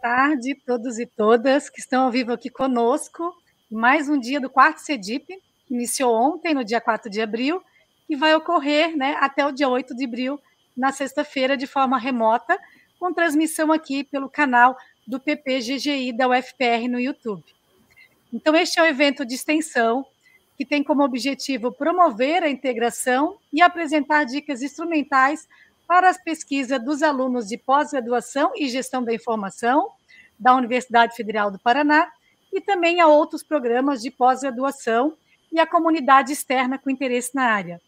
tarde a todos e todas que estão ao vivo aqui conosco. Mais um dia do quarto CEDIP, que iniciou ontem, no dia 4 de abril, e vai ocorrer né, até o dia 8 de abril, na sexta-feira, de forma remota, com transmissão aqui pelo canal do PPGGI da UFPR no YouTube. Então, este é um evento de extensão que tem como objetivo promover a integração e apresentar dicas instrumentais para as pesquisas dos alunos de pós-graduação e gestão da informação da Universidade Federal do Paraná e também a outros programas de pós-graduação e a comunidade externa com interesse na área.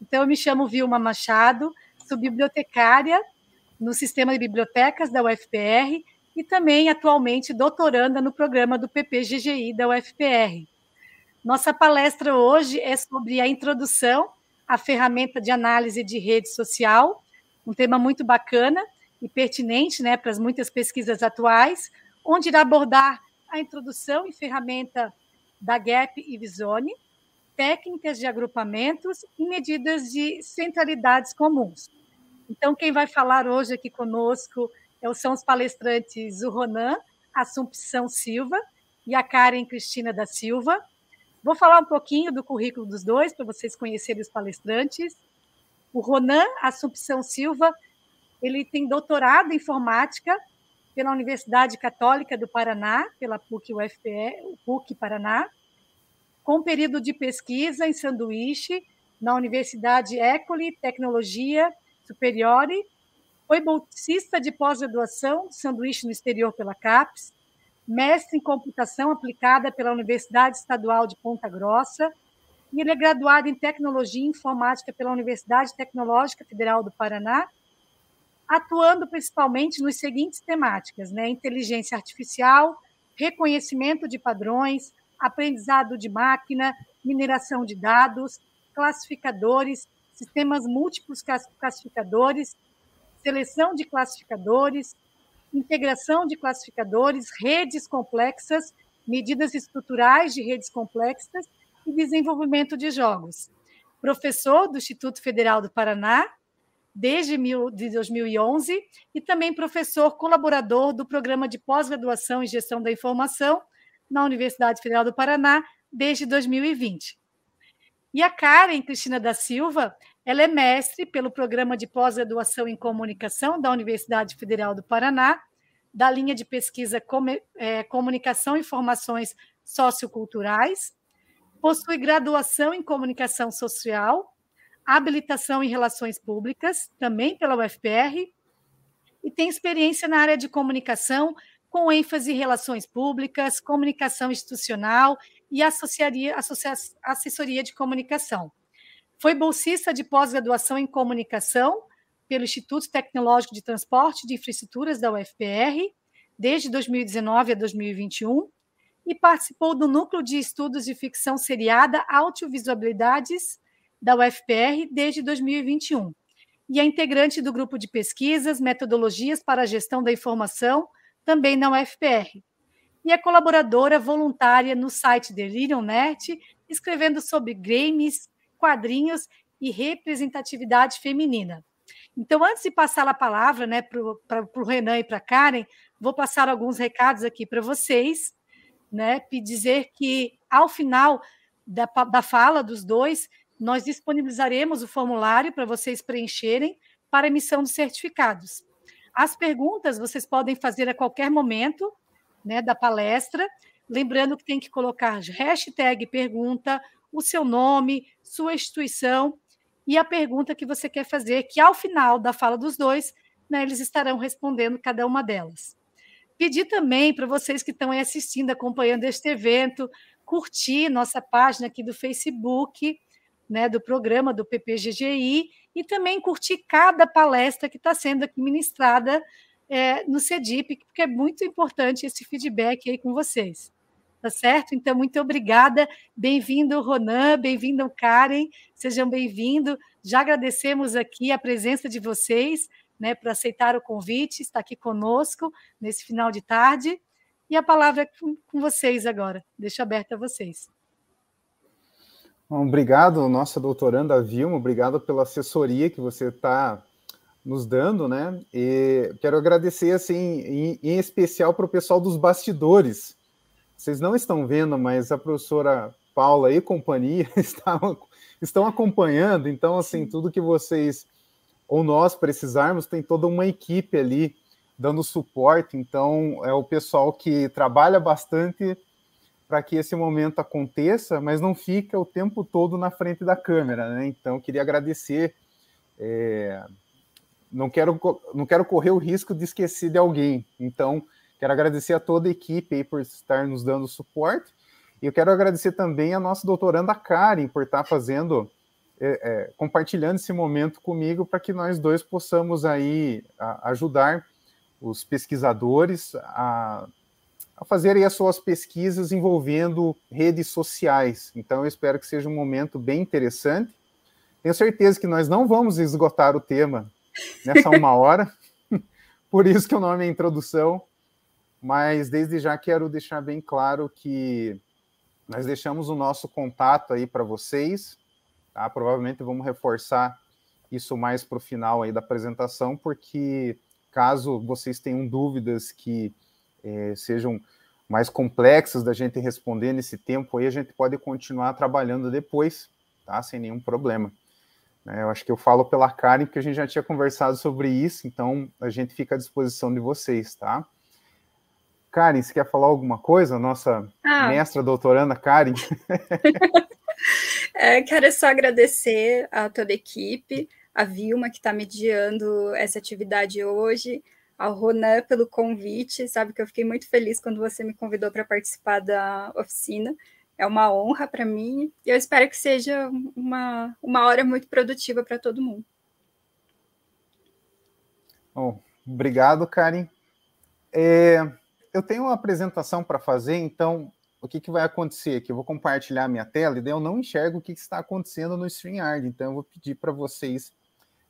Então, eu me chamo Vilma Machado, sou bibliotecária no Sistema de Bibliotecas da UFPR e também atualmente doutoranda no programa do PPGGI da UFPR. Nossa palestra hoje é sobre a introdução à ferramenta de análise de rede social um tema muito bacana e pertinente né, para as muitas pesquisas atuais, onde irá abordar a introdução e ferramenta da GAP e Visone, técnicas de agrupamentos e medidas de centralidades comuns. Então, quem vai falar hoje aqui conosco é são os palestrantes o Ronan Assumpção Silva e a Karen Cristina da Silva. Vou falar um pouquinho do currículo dos dois, para vocês conhecerem os palestrantes. O Ronan Assumpção Silva, ele tem doutorado em informática pela Universidade Católica do Paraná, pela PUC UFPE, PUC Paraná, com período de pesquisa em sanduíche na Universidade École Tecnologia Superiore. Foi bolsista de pós-graduação sanduíche no exterior pela CAPES, mestre em computação aplicada pela Universidade Estadual de Ponta Grossa e ele é graduado em Tecnologia e Informática pela Universidade Tecnológica Federal do Paraná, atuando principalmente nos seguintes temáticas, né? Inteligência artificial, reconhecimento de padrões, aprendizado de máquina, mineração de dados, classificadores, sistemas múltiplos classificadores, seleção de classificadores, integração de classificadores, redes complexas, medidas estruturais de redes complexas e Desenvolvimento de Jogos, professor do Instituto Federal do Paraná desde mil, de 2011 e também professor colaborador do Programa de Pós-Graduação em Gestão da Informação na Universidade Federal do Paraná desde 2020. E a Karen Cristina da Silva, ela é mestre pelo Programa de Pós-Graduação em Comunicação da Universidade Federal do Paraná, da linha de pesquisa é, Comunicação e Informações Socioculturais, Possui graduação em comunicação social, habilitação em relações públicas, também pela UFPR, e tem experiência na área de comunicação, com ênfase em relações públicas, comunicação institucional e associaria, associa, assessoria de comunicação. Foi bolsista de pós-graduação em comunicação pelo Instituto Tecnológico de Transporte de Infraestruturas da UFPR, desde 2019 a 2021, e participou do Núcleo de Estudos de Ficção Seriada Audiovisualidades da UFPR desde 2021 e é integrante do grupo de pesquisas Metodologias para a Gestão da Informação, também na UFPR. E é colaboradora voluntária no site Delirium Net, escrevendo sobre games, quadrinhos e representatividade feminina. Então, antes de passar a palavra né, para o Renan e para a Karen, vou passar alguns recados aqui para vocês né, dizer que, ao final da, da fala dos dois, nós disponibilizaremos o formulário para vocês preencherem para emissão dos certificados. As perguntas vocês podem fazer a qualquer momento né, da palestra, lembrando que tem que colocar hashtag pergunta, o seu nome, sua instituição e a pergunta que você quer fazer, que ao final da fala dos dois, né, eles estarão respondendo cada uma delas. Pedir também para vocês que estão aí assistindo, acompanhando este evento, curtir nossa página aqui do Facebook, né, do programa do PPGGI, e também curtir cada palestra que está sendo aqui ministrada é, no CEDIP, porque é muito importante esse feedback aí com vocês. Tá certo? Então, muito obrigada. Bem-vindo, Ronan, bem-vindo, Karen, sejam bem-vindos. Já agradecemos aqui a presença de vocês né, para aceitar o convite, está aqui conosco nesse final de tarde. E a palavra é com, com vocês agora, deixo aberta a vocês. obrigado, nossa doutoranda Vilma, obrigado pela assessoria que você está nos dando, né? E quero agradecer, assim, em, em especial para o pessoal dos bastidores. Vocês não estão vendo, mas a professora Paula e companhia estavam, estão acompanhando, então, assim, tudo que vocês ou nós precisarmos, tem toda uma equipe ali dando suporte. Então, é o pessoal que trabalha bastante para que esse momento aconteça, mas não fica o tempo todo na frente da câmera, né? Então, queria agradecer. É... Não, quero, não quero correr o risco de esquecer de alguém. Então, quero agradecer a toda a equipe por estar nos dando suporte. E eu quero agradecer também a nossa doutoranda Karen por estar tá fazendo é, é, compartilhando esse momento comigo para que nós dois possamos aí a, ajudar os pesquisadores a, a fazerem as suas pesquisas envolvendo redes sociais. Então, eu espero que seja um momento bem interessante. Tenho certeza que nós não vamos esgotar o tema nessa uma hora, por isso que o nome é introdução, mas desde já quero deixar bem claro que nós deixamos o nosso contato aí para vocês. Tá? Provavelmente vamos reforçar isso mais para o final aí da apresentação, porque caso vocês tenham dúvidas que é, sejam mais complexas da gente responder nesse tempo aí, a gente pode continuar trabalhando depois, tá? Sem nenhum problema. É, eu acho que eu falo pela Karen, porque a gente já tinha conversado sobre isso, então a gente fica à disposição de vocês, tá? Karen, você quer falar alguma coisa? Nossa ah. mestra doutoranda Karen. É, quero só agradecer a toda a equipe, a Vilma, que está mediando essa atividade hoje, ao Ronan pelo convite. Sabe que eu fiquei muito feliz quando você me convidou para participar da oficina. É uma honra para mim e eu espero que seja uma, uma hora muito produtiva para todo mundo. Bom, obrigado, Karen. É, eu tenho uma apresentação para fazer, então o que, que vai acontecer aqui? Eu vou compartilhar a minha tela e daí eu não enxergo o que, que está acontecendo no StreamYard. Então, eu vou pedir para vocês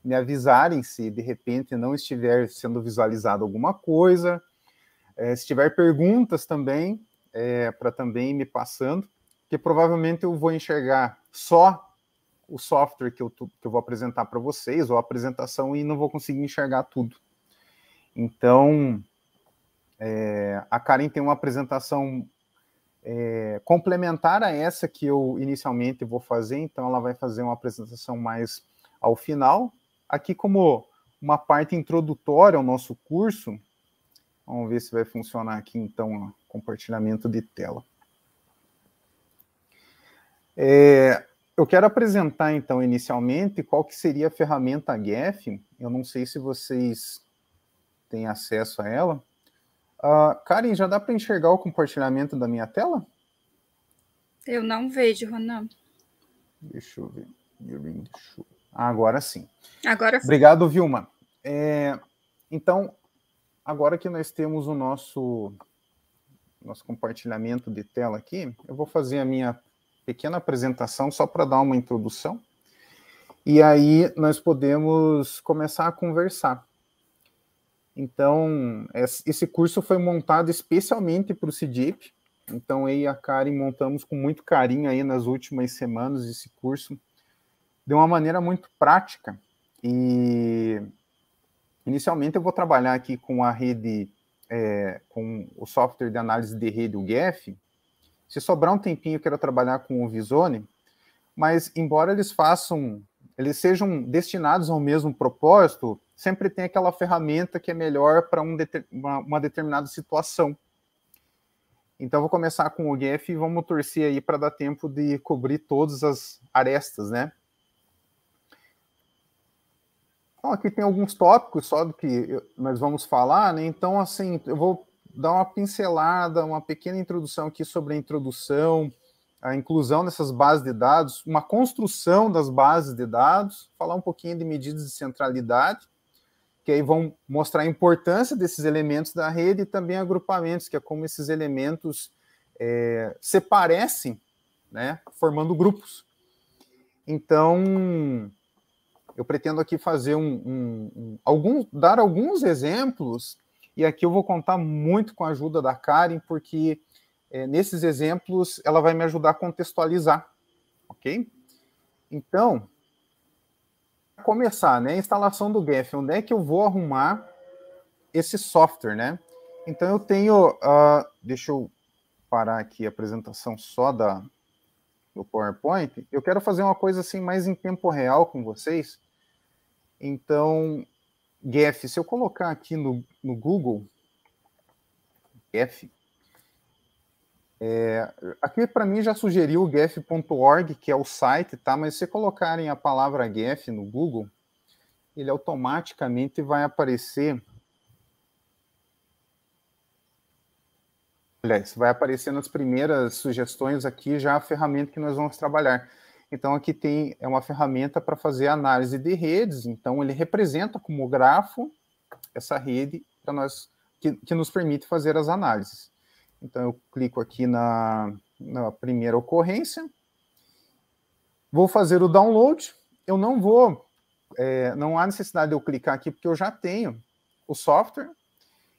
me avisarem se de repente não estiver sendo visualizado alguma coisa. É, se tiver perguntas também, é, para também me passando, que provavelmente eu vou enxergar só o software que eu, que eu vou apresentar para vocês, ou a apresentação, e não vou conseguir enxergar tudo. Então, é, a Karen tem uma apresentação é, complementar a essa que eu inicialmente vou fazer, então ela vai fazer uma apresentação mais ao final. Aqui, como uma parte introdutória ao nosso curso, vamos ver se vai funcionar aqui então compartilhamento de tela. É, eu quero apresentar então inicialmente qual que seria a ferramenta GEF. Eu não sei se vocês têm acesso a ela. Uh, Karen, já dá para enxergar o compartilhamento da minha tela? Eu não vejo, Ronan. Deixa eu ver. Ah, agora sim. Agora sim. Obrigado, Vilma. É, então, agora que nós temos o nosso, nosso compartilhamento de tela aqui, eu vou fazer a minha pequena apresentação só para dar uma introdução. E aí nós podemos começar a conversar. Então, esse curso foi montado especialmente para o CDIP. Então, eu e a Karen montamos com muito carinho aí nas últimas semanas esse curso, de uma maneira muito prática. E, inicialmente, eu vou trabalhar aqui com a rede, é, com o software de análise de rede, o GEF. Se sobrar um tempinho, eu quero trabalhar com o Visone, mas, embora eles façam eles sejam destinados ao mesmo propósito, sempre tem aquela ferramenta que é melhor para um uma, uma, determinada situação. Então, vou começar com o GEF e vamos torcer aí para dar tempo de cobrir todas as arestas, né? Então, aqui tem alguns tópicos só do que nós vamos falar, né? Então, assim, eu vou dar uma pincelada, uma pequena introdução aqui sobre a introdução, a inclusão dessas bases de dados, uma construção das bases de dados, falar um pouquinho de medidas de centralidade, que aí vão mostrar a importância desses elementos da rede e também agrupamentos, que é como esses elementos é, se parecem, né, formando grupos. Então, eu pretendo aqui fazer um, um, um algum, dar alguns exemplos, e aqui eu vou contar muito com a ajuda da Karen, porque é, nesses exemplos, ela vai me ajudar a contextualizar, ok? Então, para começar, né, a instalação do GEF, onde é que eu vou arrumar esse software, né? Então, eu tenho, uh, deixa eu parar aqui a apresentação só da, do PowerPoint, eu quero fazer uma coisa assim mais em tempo real com vocês. Então, GEF, se eu colocar aqui no, no Google, GEF, é, aqui para mim já sugeriu o gef.org, que é o site, tá? Mas se colocarem a palavra gef no Google, ele automaticamente vai aparecer. Aliás, vai aparecer nas primeiras sugestões aqui já a ferramenta que nós vamos trabalhar. Então aqui tem é uma ferramenta para fazer análise de redes. Então ele representa como grafo essa rede para nós que, que nos permite fazer as análises. Então, eu clico aqui na, na primeira ocorrência, vou fazer o download. Eu não vou, é, não há necessidade de eu clicar aqui, porque eu já tenho o software.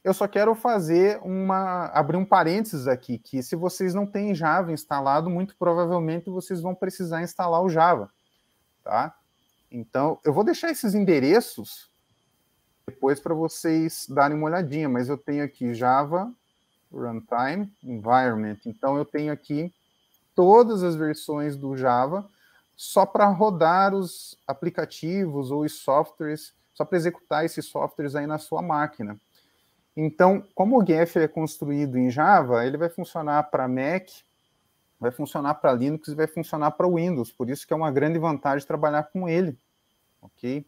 Eu só quero fazer uma, abrir um parênteses aqui, que se vocês não têm Java instalado, muito provavelmente vocês vão precisar instalar o Java, tá? Então, eu vou deixar esses endereços depois para vocês darem uma olhadinha, mas eu tenho aqui Java runtime environment. Então eu tenho aqui todas as versões do Java só para rodar os aplicativos ou os softwares, só para executar esses softwares aí na sua máquina. Então, como o GEF é construído em Java, ele vai funcionar para Mac, vai funcionar para Linux e vai funcionar para Windows. Por isso que é uma grande vantagem trabalhar com ele, ok?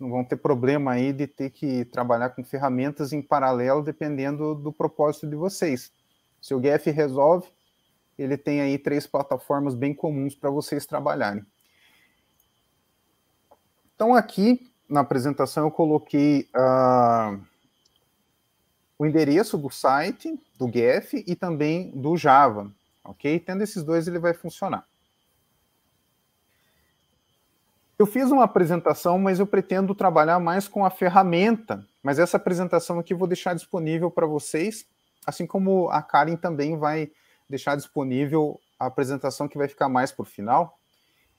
não vão ter problema aí de ter que trabalhar com ferramentas em paralelo, dependendo do propósito de vocês. Se o GF resolve, ele tem aí três plataformas bem comuns para vocês trabalharem. Então, aqui na apresentação eu coloquei uh, o endereço do site, do GEF e também do Java, ok? Tendo esses dois, ele vai funcionar. Eu fiz uma apresentação, mas eu pretendo trabalhar mais com a ferramenta. Mas essa apresentação aqui eu vou deixar disponível para vocês, assim como a Karen também vai deixar disponível a apresentação que vai ficar mais por final.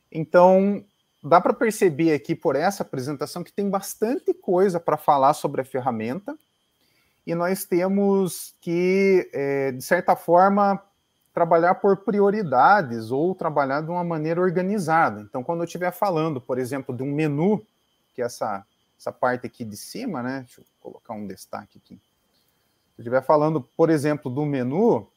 Então, dá para perceber aqui por essa apresentação que tem bastante coisa para falar sobre a ferramenta e nós temos que, é, de certa forma, trabalhar por prioridades ou trabalhar de uma maneira organizada. Então, quando eu estiver falando, por exemplo, de um menu, que é essa, essa parte aqui de cima, né? Deixa eu colocar um destaque aqui. Se eu estiver falando, por exemplo, do menu,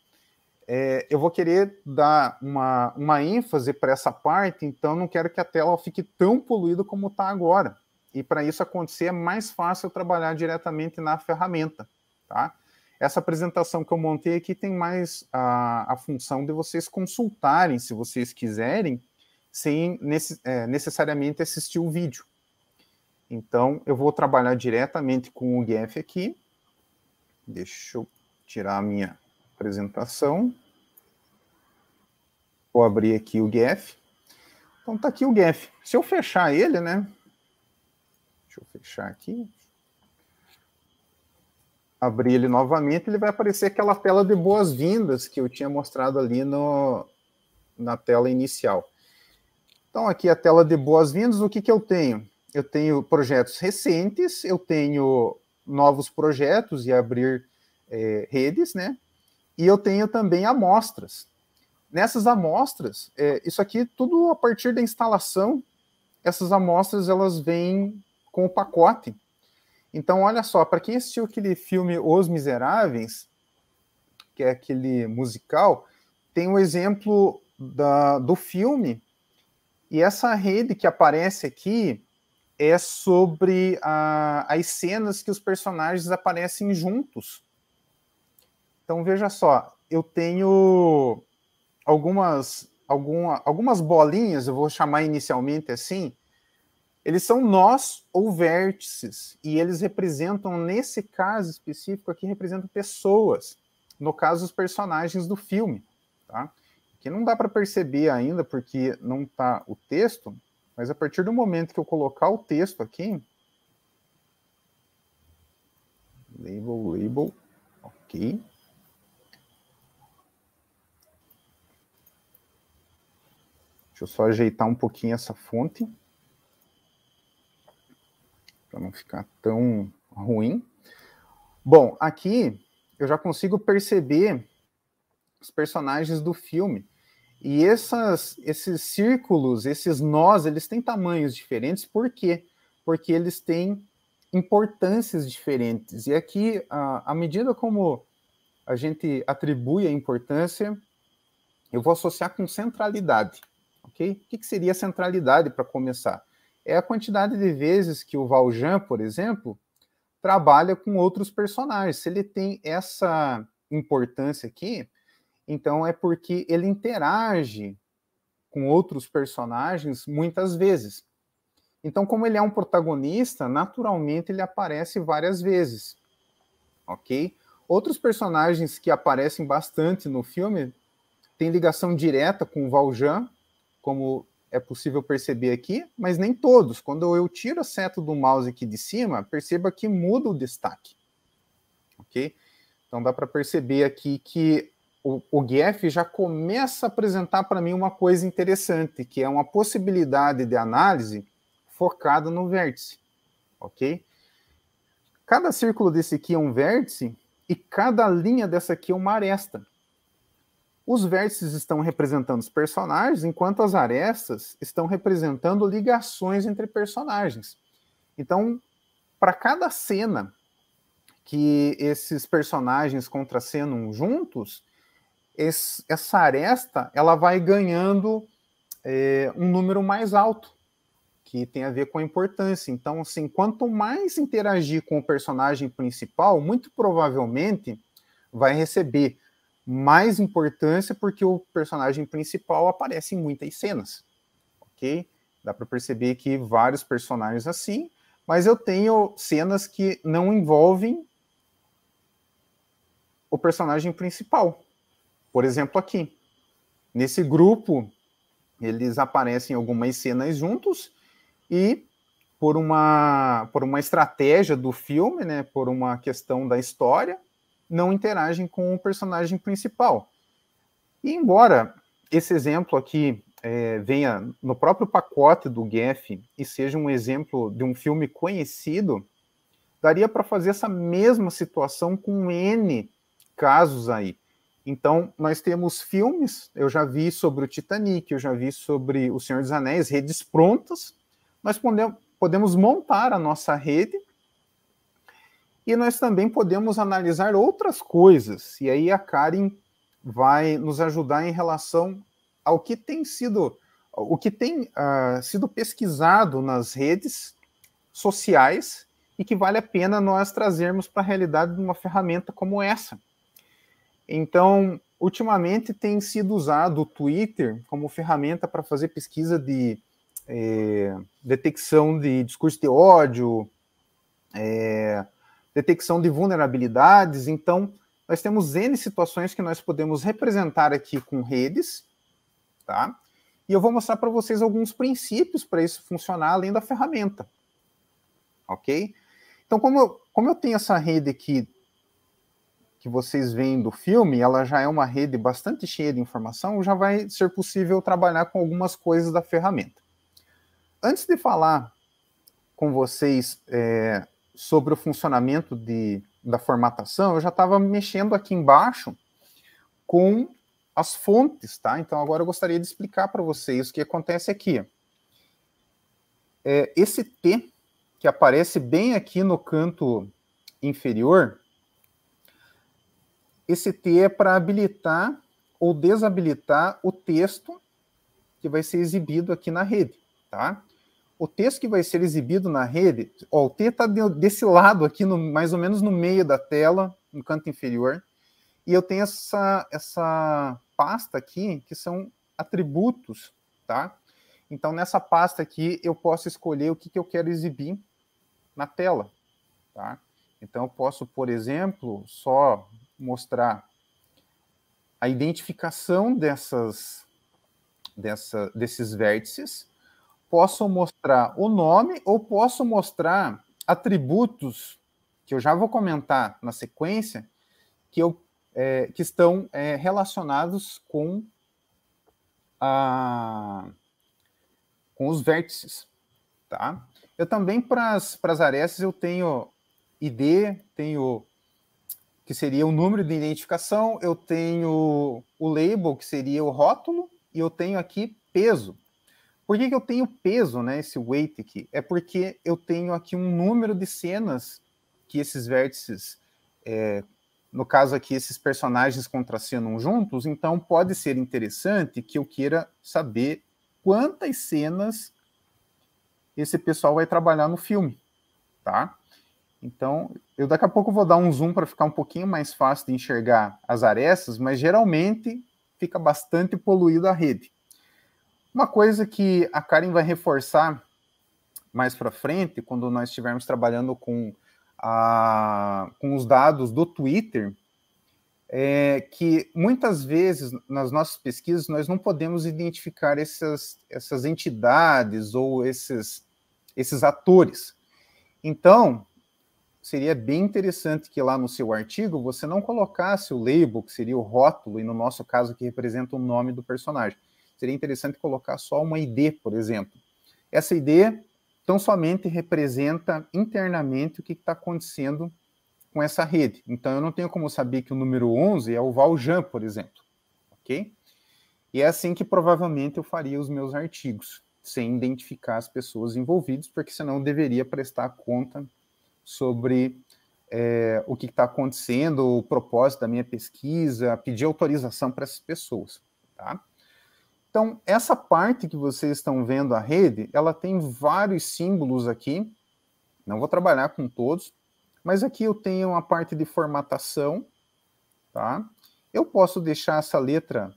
é, eu vou querer dar uma, uma ênfase para essa parte, então não quero que a tela fique tão poluída como está agora. E para isso acontecer, é mais fácil trabalhar diretamente na ferramenta, tá? Essa apresentação que eu montei aqui tem mais a, a função de vocês consultarem, se vocês quiserem, sem nesse, é, necessariamente assistir o vídeo. Então, eu vou trabalhar diretamente com o GEF aqui. Deixa eu tirar a minha apresentação. Vou abrir aqui o GEF. Então, tá aqui o GEF. Se eu fechar ele, né? Deixa eu fechar aqui abrir ele novamente, ele vai aparecer aquela tela de boas-vindas que eu tinha mostrado ali no, na tela inicial. Então, aqui a tela de boas-vindas, o que, que eu tenho? Eu tenho projetos recentes, eu tenho novos projetos e abrir é, redes, né? E eu tenho também amostras. Nessas amostras, é, isso aqui tudo a partir da instalação, essas amostras elas vêm com o pacote. Então, olha só, para quem assistiu aquele filme Os Miseráveis, que é aquele musical, tem um exemplo da, do filme. E essa rede que aparece aqui é sobre a, as cenas que os personagens aparecem juntos. Então, veja só, eu tenho algumas, alguma, algumas bolinhas, eu vou chamar inicialmente assim, eles são nós ou vértices, e eles representam, nesse caso específico aqui, representam pessoas, no caso, os personagens do filme, tá? Que não dá para perceber ainda, porque não está o texto, mas a partir do momento que eu colocar o texto aqui, label, label, ok, Deixa eu só ajeitar um pouquinho essa fonte para não ficar tão ruim. Bom, aqui eu já consigo perceber os personagens do filme. E essas, esses círculos, esses nós, eles têm tamanhos diferentes, por quê? Porque eles têm importâncias diferentes. E aqui, à medida como a gente atribui a importância, eu vou associar com centralidade, ok? O que, que seria centralidade para começar? é a quantidade de vezes que o Valjean, por exemplo, trabalha com outros personagens. Se ele tem essa importância aqui, então é porque ele interage com outros personagens muitas vezes. Então, como ele é um protagonista, naturalmente ele aparece várias vezes. Ok? Outros personagens que aparecem bastante no filme têm ligação direta com o Valjean, como é possível perceber aqui, mas nem todos. Quando eu tiro a seta do mouse aqui de cima, perceba que muda o destaque. Ok? Então dá para perceber aqui que o, o GF já começa a apresentar para mim uma coisa interessante, que é uma possibilidade de análise focada no vértice. Ok? Cada círculo desse aqui é um vértice e cada linha dessa aqui é uma aresta. Os vértices estão representando os personagens, enquanto as arestas estão representando ligações entre personagens. Então, para cada cena que esses personagens contracenam juntos, esse, essa aresta ela vai ganhando é, um número mais alto, que tem a ver com a importância. Então, assim, quanto mais interagir com o personagem principal, muito provavelmente vai receber mais importância porque o personagem principal aparece em muitas cenas, ok? Dá para perceber que vários personagens assim, mas eu tenho cenas que não envolvem o personagem principal. Por exemplo, aqui. Nesse grupo, eles aparecem em algumas cenas juntos e por uma por uma estratégia do filme, né, por uma questão da história, não interagem com o personagem principal. E embora esse exemplo aqui é, venha no próprio pacote do Geff e seja um exemplo de um filme conhecido, daria para fazer essa mesma situação com N casos aí. Então, nós temos filmes, eu já vi sobre o Titanic, eu já vi sobre O Senhor dos Anéis, redes prontas. Nós podemos montar a nossa rede e nós também podemos analisar outras coisas. E aí a Karen vai nos ajudar em relação ao que tem sido, o que tem uh, sido pesquisado nas redes sociais e que vale a pena nós trazermos para a realidade de uma ferramenta como essa. Então, ultimamente tem sido usado o Twitter como ferramenta para fazer pesquisa de eh, detecção de discurso de ódio, eh, detecção de vulnerabilidades. Então, nós temos N situações que nós podemos representar aqui com redes, tá? E eu vou mostrar para vocês alguns princípios para isso funcionar além da ferramenta, ok? Então, como eu, como eu tenho essa rede aqui que vocês veem do filme, ela já é uma rede bastante cheia de informação, já vai ser possível trabalhar com algumas coisas da ferramenta. Antes de falar com vocês é, sobre o funcionamento de, da formatação, eu já estava mexendo aqui embaixo com as fontes, tá? Então agora eu gostaria de explicar para vocês o que acontece aqui. É, esse T, que aparece bem aqui no canto inferior, esse T é para habilitar ou desabilitar o texto que vai ser exibido aqui na rede, tá? o texto que vai ser exibido na rede, ó, o T está desse lado aqui, no, mais ou menos no meio da tela, no canto inferior, e eu tenho essa, essa pasta aqui, que são atributos, tá? Então, nessa pasta aqui, eu posso escolher o que, que eu quero exibir na tela, tá? Então, eu posso, por exemplo, só mostrar a identificação dessas, dessa, desses vértices, posso mostrar o nome ou posso mostrar atributos que eu já vou comentar na sequência que, eu, é, que estão é, relacionados com a, com os vértices, tá? Eu também para as arestas eu tenho ID, tenho que seria o número de identificação, eu tenho o label, que seria o rótulo, e eu tenho aqui peso. Por que, que eu tenho peso, né, esse weight aqui? É porque eu tenho aqui um número de cenas que esses vértices, é, no caso aqui, esses personagens contracenam juntos, então pode ser interessante que eu queira saber quantas cenas esse pessoal vai trabalhar no filme, tá? Então, eu daqui a pouco vou dar um zoom para ficar um pouquinho mais fácil de enxergar as arestas, mas geralmente fica bastante poluída a rede. Uma coisa que a Karen vai reforçar mais para frente, quando nós estivermos trabalhando com, a, com os dados do Twitter, é que muitas vezes nas nossas pesquisas nós não podemos identificar essas, essas entidades ou esses, esses atores. Então, seria bem interessante que lá no seu artigo você não colocasse o label, que seria o rótulo, e no nosso caso que representa o nome do personagem Seria interessante colocar só uma ID, por exemplo. Essa ID tão somente representa internamente o que está acontecendo com essa rede. Então, eu não tenho como saber que o número 11 é o Valjan, por exemplo. Ok? E é assim que provavelmente eu faria os meus artigos, sem identificar as pessoas envolvidas, porque senão eu deveria prestar conta sobre é, o que está acontecendo, o propósito da minha pesquisa, pedir autorização para essas pessoas. Tá? Então, essa parte que vocês estão vendo a rede, ela tem vários símbolos aqui. Não vou trabalhar com todos, mas aqui eu tenho uma parte de formatação, tá? Eu posso deixar essa letra,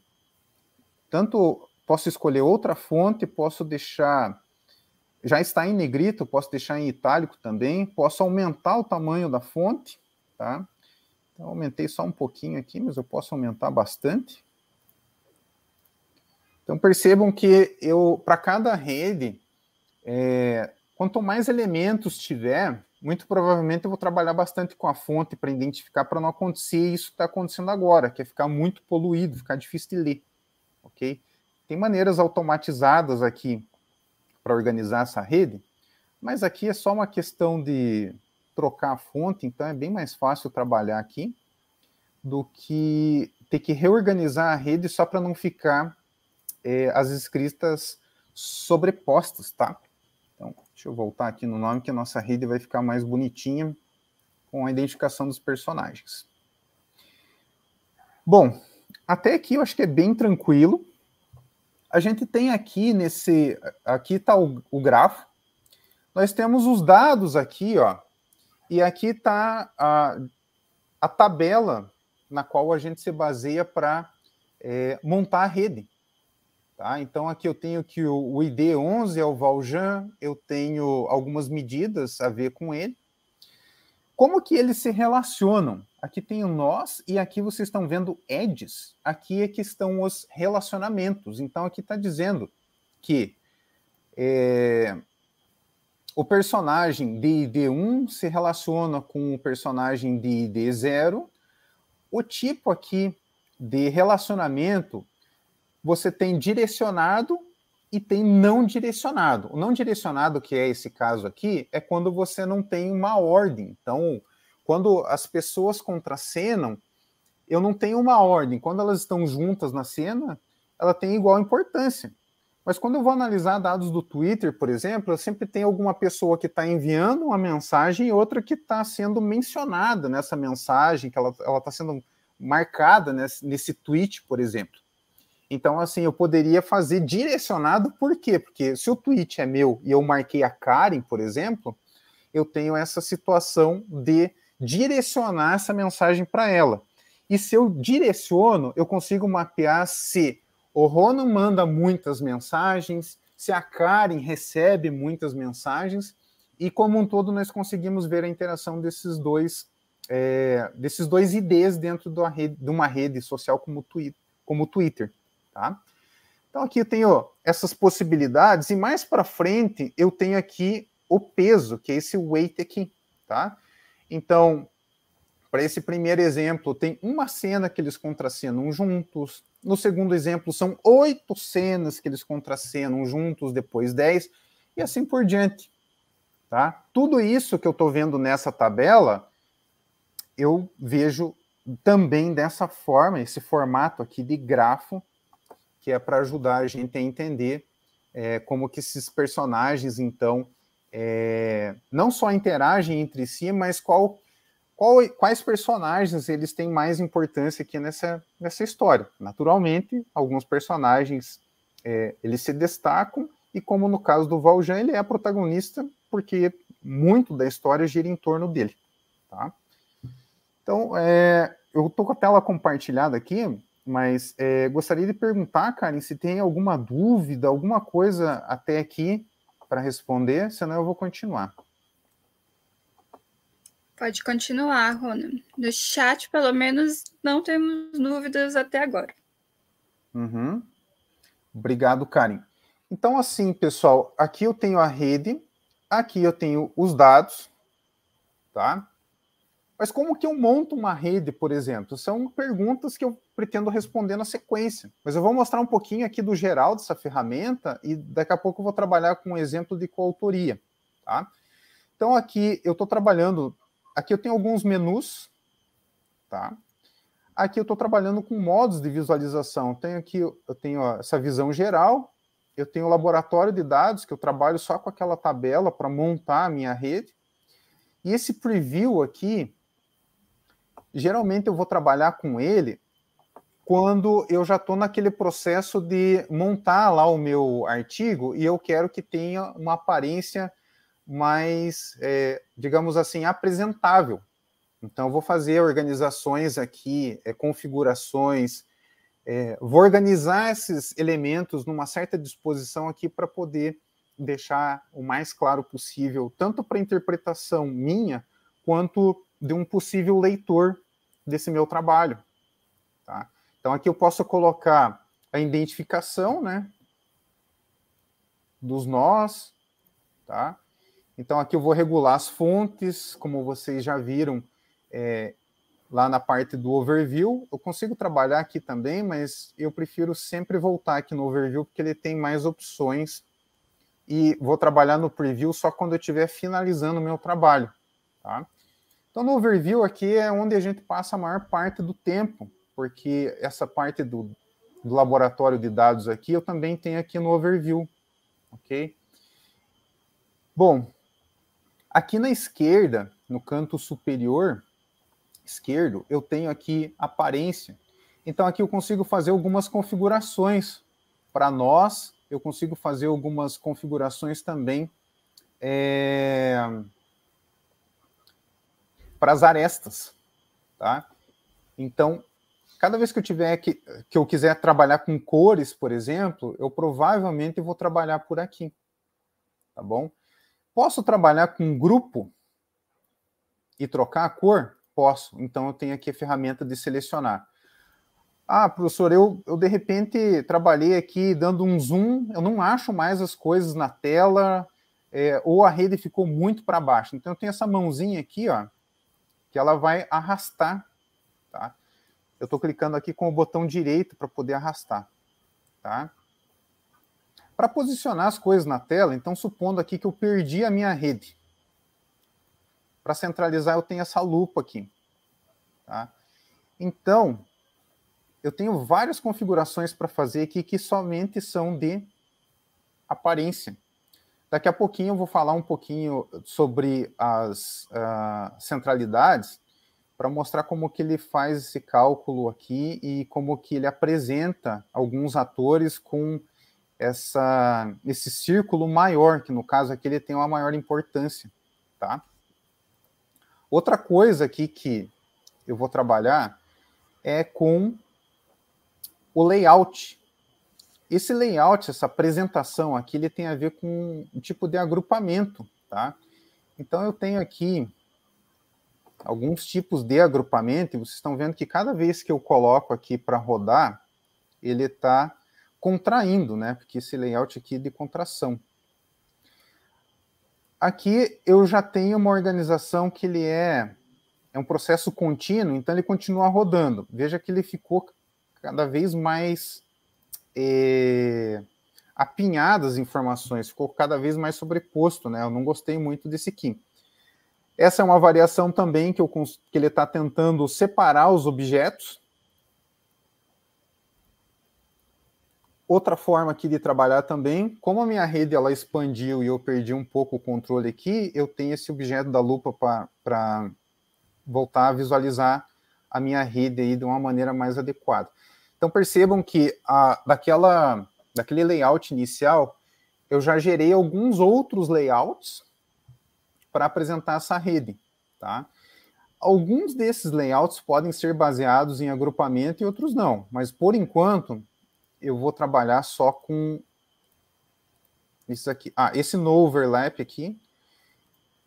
tanto posso escolher outra fonte, posso deixar, já está em negrito, posso deixar em itálico também, posso aumentar o tamanho da fonte, tá? Então, aumentei só um pouquinho aqui, mas eu posso aumentar bastante. Então percebam que eu, para cada rede, é, quanto mais elementos tiver, muito provavelmente eu vou trabalhar bastante com a fonte para identificar para não acontecer isso que está acontecendo agora, que é ficar muito poluído, ficar difícil de ler, ok? Tem maneiras automatizadas aqui para organizar essa rede, mas aqui é só uma questão de trocar a fonte, então é bem mais fácil trabalhar aqui do que ter que reorganizar a rede só para não ficar é, as escritas sobrepostas, tá? Então, deixa eu voltar aqui no nome que a nossa rede vai ficar mais bonitinha com a identificação dos personagens. Bom, até aqui eu acho que é bem tranquilo. A gente tem aqui nesse, aqui está o, o grafo. Nós temos os dados aqui, ó, e aqui está a, a tabela na qual a gente se baseia para é, montar a rede. Tá? Então, aqui eu tenho que o, ID 11 é o Valjean, eu tenho algumas medidas a ver com ele. Como que eles se relacionam? Aqui tem o nós e aqui vocês estão vendo edges. Aqui é que estão os relacionamentos. Então, aqui está dizendo que é, o personagem de ID1 se relaciona com o personagem de ID0. O tipo aqui de relacionamento você tem direcionado e tem não direcionado. O não direcionado, que é esse caso aqui, é quando você não tem uma ordem. Então, quando as pessoas contracenam, eu não tenho uma ordem. Quando elas estão juntas na cena, ela tem igual importância. Mas quando eu vou analisar dados do Twitter, por exemplo, eu sempre tenho alguma pessoa que está enviando uma mensagem e outra que está sendo mencionada nessa mensagem, que ela está sendo marcada nesse, nesse tweet, por exemplo. Então, assim, eu poderia fazer direcionado, por quê? Porque se o tweet é meu e eu marquei a Karen, por exemplo, eu tenho essa situação de direcionar essa mensagem para ela. E se eu direciono, eu consigo mapear se o Rono manda muitas mensagens, se a Karen recebe muitas mensagens, e como um todo nós conseguimos ver a interação desses dois é, desses dois IDs dentro de uma rede, de uma rede social como, o Twitter tá? Então aqui eu tenho essas possibilidades e mais para frente eu tenho aqui o peso, que é esse weight aqui, tá? Então, para esse primeiro exemplo, tem uma cena que eles contracenam juntos. No segundo exemplo, são oito cenas que eles contracenam juntos, depois dez, e assim por diante. Tá? Tudo isso que eu estou vendo nessa tabela, eu vejo também dessa forma, esse formato aqui de grafo, que é para ajudar a gente a entender é, como que esses personagens, então, é, não só interagem entre si, mas qual, qual, quais personagens eles têm mais importância aqui nessa, nessa história. Naturalmente, alguns personagens é, eles se destacam, e como no caso do Valjean, ele é protagonista porque muito da história gira em torno dele. Tá? Então, é, eu estou com a tela compartilhada aqui, mas é, gostaria de perguntar, Karen, se tem alguma dúvida, alguma coisa até aqui para responder, senão eu vou continuar. Pode continuar, Rona. No chat, pelo menos, não temos dúvidas até agora. Uhum. Obrigado, Karen. Então, assim, pessoal, aqui eu tenho a rede, aqui eu tenho os dados, tá? Mas como que eu monto uma rede, por exemplo? São perguntas que eu pretendo responder na sequência. Mas eu vou mostrar um pouquinho aqui do geral dessa ferramenta e daqui a pouco eu vou trabalhar com um exemplo de coautoria, tá? Então aqui eu estou trabalhando, aqui eu tenho alguns menus, tá? Aqui eu estou trabalhando com modos de visualização. Eu tenho aqui, eu tenho essa visão geral, eu tenho o laboratório de dados que eu trabalho só com aquela tabela para montar a minha rede. E esse preview aqui, geralmente eu vou trabalhar com ele quando eu já estou naquele processo de montar lá o meu artigo e eu quero que tenha uma aparência mais, é, digamos assim, apresentável. Então, eu vou fazer organizações aqui, é, configurações, é, vou organizar esses elementos numa certa disposição aqui para poder deixar o mais claro possível, tanto para a interpretação minha, quanto de um possível leitor desse meu trabalho. Tá? Então aqui eu posso colocar a identificação né, dos nós. Tá? Então aqui eu vou regular as fontes, como vocês já viram é, lá na parte do overview. Eu consigo trabalhar aqui também, mas eu prefiro sempre voltar aqui no overview porque ele tem mais opções. E vou trabalhar no preview só quando eu estiver finalizando o meu trabalho. Tá? Então, no overview aqui é onde a gente passa a maior parte do tempo, porque essa parte do, do laboratório de dados aqui eu também tenho aqui no overview, ok? Bom, aqui na esquerda, no canto superior esquerdo, eu tenho aqui aparência. Então, aqui eu consigo fazer algumas configurações para nós, eu consigo fazer algumas configurações também. É para as arestas, tá? Então, cada vez que eu tiver que, que eu quiser trabalhar com cores, por exemplo, eu provavelmente vou trabalhar por aqui, tá bom? Posso trabalhar com um grupo e trocar a cor? Posso. Então, eu tenho aqui a ferramenta de selecionar. Ah, professor, eu, eu de repente trabalhei aqui dando um zoom, eu não acho mais as coisas na tela, é, ou a rede ficou muito para baixo. Então, eu tenho essa mãozinha aqui, ó, que ela vai arrastar, tá? Eu estou clicando aqui com o botão direito para poder arrastar, tá? Para posicionar as coisas na tela, então supondo aqui que eu perdi a minha rede. Para centralizar, eu tenho essa lupa aqui, tá? Então, eu tenho várias configurações para fazer aqui que somente são de aparência. Daqui a pouquinho eu vou falar um pouquinho sobre as uh, centralidades para mostrar como que ele faz esse cálculo aqui e como que ele apresenta alguns atores com essa, esse círculo maior, que no caso aqui ele tem uma maior importância, tá? Outra coisa aqui que eu vou trabalhar é com o layout esse layout, essa apresentação aqui, ele tem a ver com um tipo de agrupamento, tá? Então eu tenho aqui alguns tipos de agrupamento, e vocês estão vendo que cada vez que eu coloco aqui para rodar, ele está contraindo, né? Porque esse layout aqui é de contração. Aqui eu já tenho uma organização que ele é, é um processo contínuo, então ele continua rodando. Veja que ele ficou cada vez mais é, apinhado as informações, ficou cada vez mais sobreposto, né? Eu não gostei muito desse Kim. Essa é uma variação também que, eu, que ele está tentando separar os objetos. Outra forma aqui de trabalhar também, como a minha rede ela expandiu e eu perdi um pouco o controle aqui, eu tenho esse objeto da lupa para voltar a visualizar a minha rede aí de uma maneira mais adequada. Então percebam que a, daquela, daquele layout inicial, eu já gerei alguns outros layouts para apresentar essa rede. Tá? Alguns desses layouts podem ser baseados em agrupamento e outros não, mas por enquanto eu vou trabalhar só com isso aqui. Ah, esse no overlap aqui.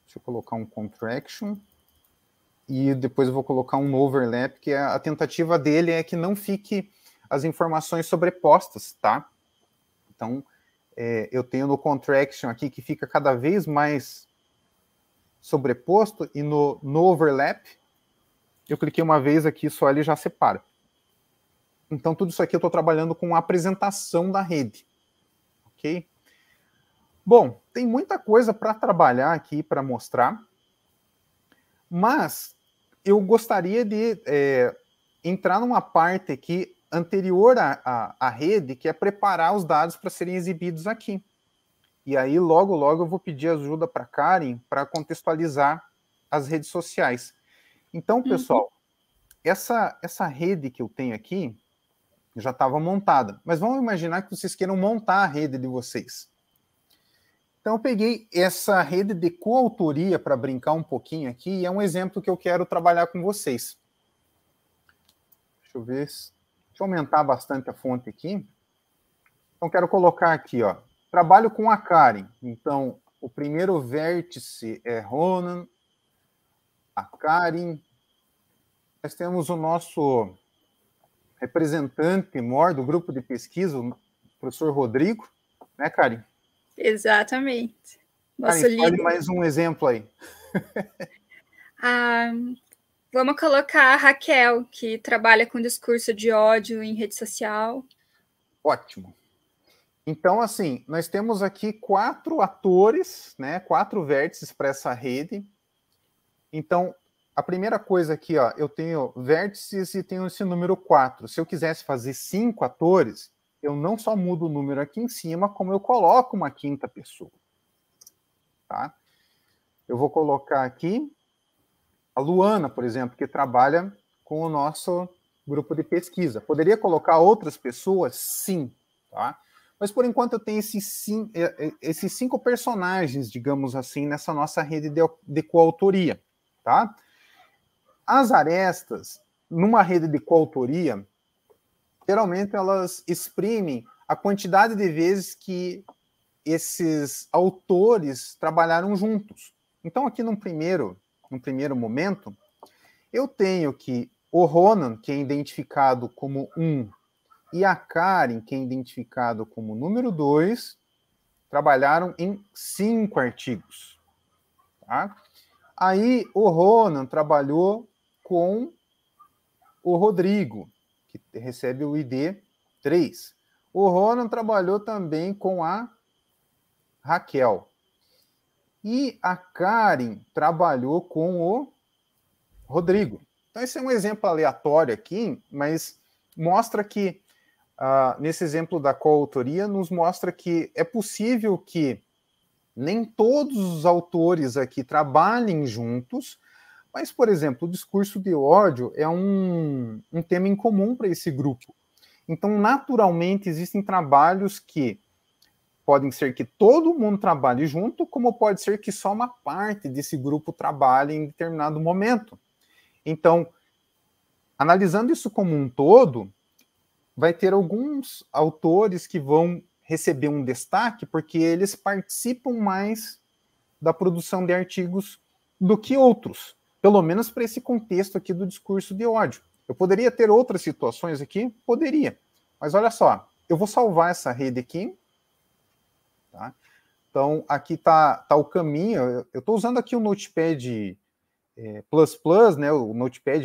Deixa eu colocar um contraction e depois eu vou colocar um overlap, que é, a tentativa dele é que não fique as informações sobrepostas, tá? Então, é, eu tenho no contraction aqui que fica cada vez mais sobreposto e no, no overlap, eu cliquei uma vez aqui só ele já separa. Então, tudo isso aqui eu estou trabalhando com a apresentação da rede, ok? Bom, tem muita coisa para trabalhar aqui, para mostrar, mas eu gostaria de é, entrar numa parte aqui anterior à, à, à rede, que é preparar os dados para serem exibidos aqui. E aí, logo, logo, eu vou pedir ajuda para Karen para contextualizar as redes sociais. Então, uhum. pessoal, uhum. essa, essa rede que eu tenho aqui já estava montada. Mas vamos imaginar que vocês queiram montar a rede de vocês. Então, eu peguei essa rede de coautoria para brincar um pouquinho aqui, e é um exemplo que eu quero trabalhar com vocês. Deixa eu ver Vou eu aumentar bastante a fonte aqui. Então, quero colocar aqui, ó. Trabalho com a Karen. Então, o primeiro vértice é Ronan, a Karen. Nós temos o nosso representante mor do grupo de pesquisa, o professor Rodrigo, né, Karen? Exatamente. Nossa Karen, mais um exemplo aí. ah, Vamos colocar a Raquel, que trabalha com discurso de ódio em rede social. Ótimo. Então, assim, nós temos aqui quatro atores, né? Quatro vértices para essa rede. Então, a primeira coisa aqui, ó, eu tenho vértices e tenho esse número quatro. Se eu quisesse fazer cinco atores, eu não só mudo o número aqui em cima, como eu coloco uma quinta pessoa. Tá? Eu vou colocar aqui a Luana, por exemplo, que trabalha com o nosso grupo de pesquisa. Poderia colocar outras pessoas? Sim. Tá? Mas por enquanto eu tenho esses, é, é, esses cinco personagens, digamos assim, nessa nossa rede de, de coautoria. Tá? As arestas, numa rede de coautoria, geralmente elas exprimem a quantidade de vezes que esses autores trabalharam juntos. Então, aqui no primeiro num primeiro momento, eu tenho que o Ronan, que é identificado como 1, um, e a Karen, que é identificado como número 2, trabalharam em cinco artigos. Tá? Aí o Ronan trabalhou com o Rodrigo, que recebe o ID 3. O Ronan trabalhou também com a Raquel. E a Karen trabalhou com o Rodrigo. Então, esse é um exemplo aleatório aqui, mas mostra que, uh, nesse exemplo da coautoria, nos mostra que é possível que nem todos os autores aqui trabalhem juntos, mas, por exemplo, o discurso de ódio é um, um tema comum para esse grupo. Então, naturalmente, existem trabalhos que podem ser que todo mundo trabalhe junto, como pode ser que só uma parte desse grupo trabalhe em determinado momento. Então, analisando isso como um todo, vai ter alguns autores que vão receber um destaque porque eles participam mais da produção de artigos do que outros, pelo menos para esse contexto aqui do discurso de ódio. Eu poderia ter outras situações aqui? Poderia. Mas olha só, eu vou salvar essa rede aqui então, aqui está tá o caminho. Eu estou usando aqui o Notepad é, Plus Plus, né, o Notepad++,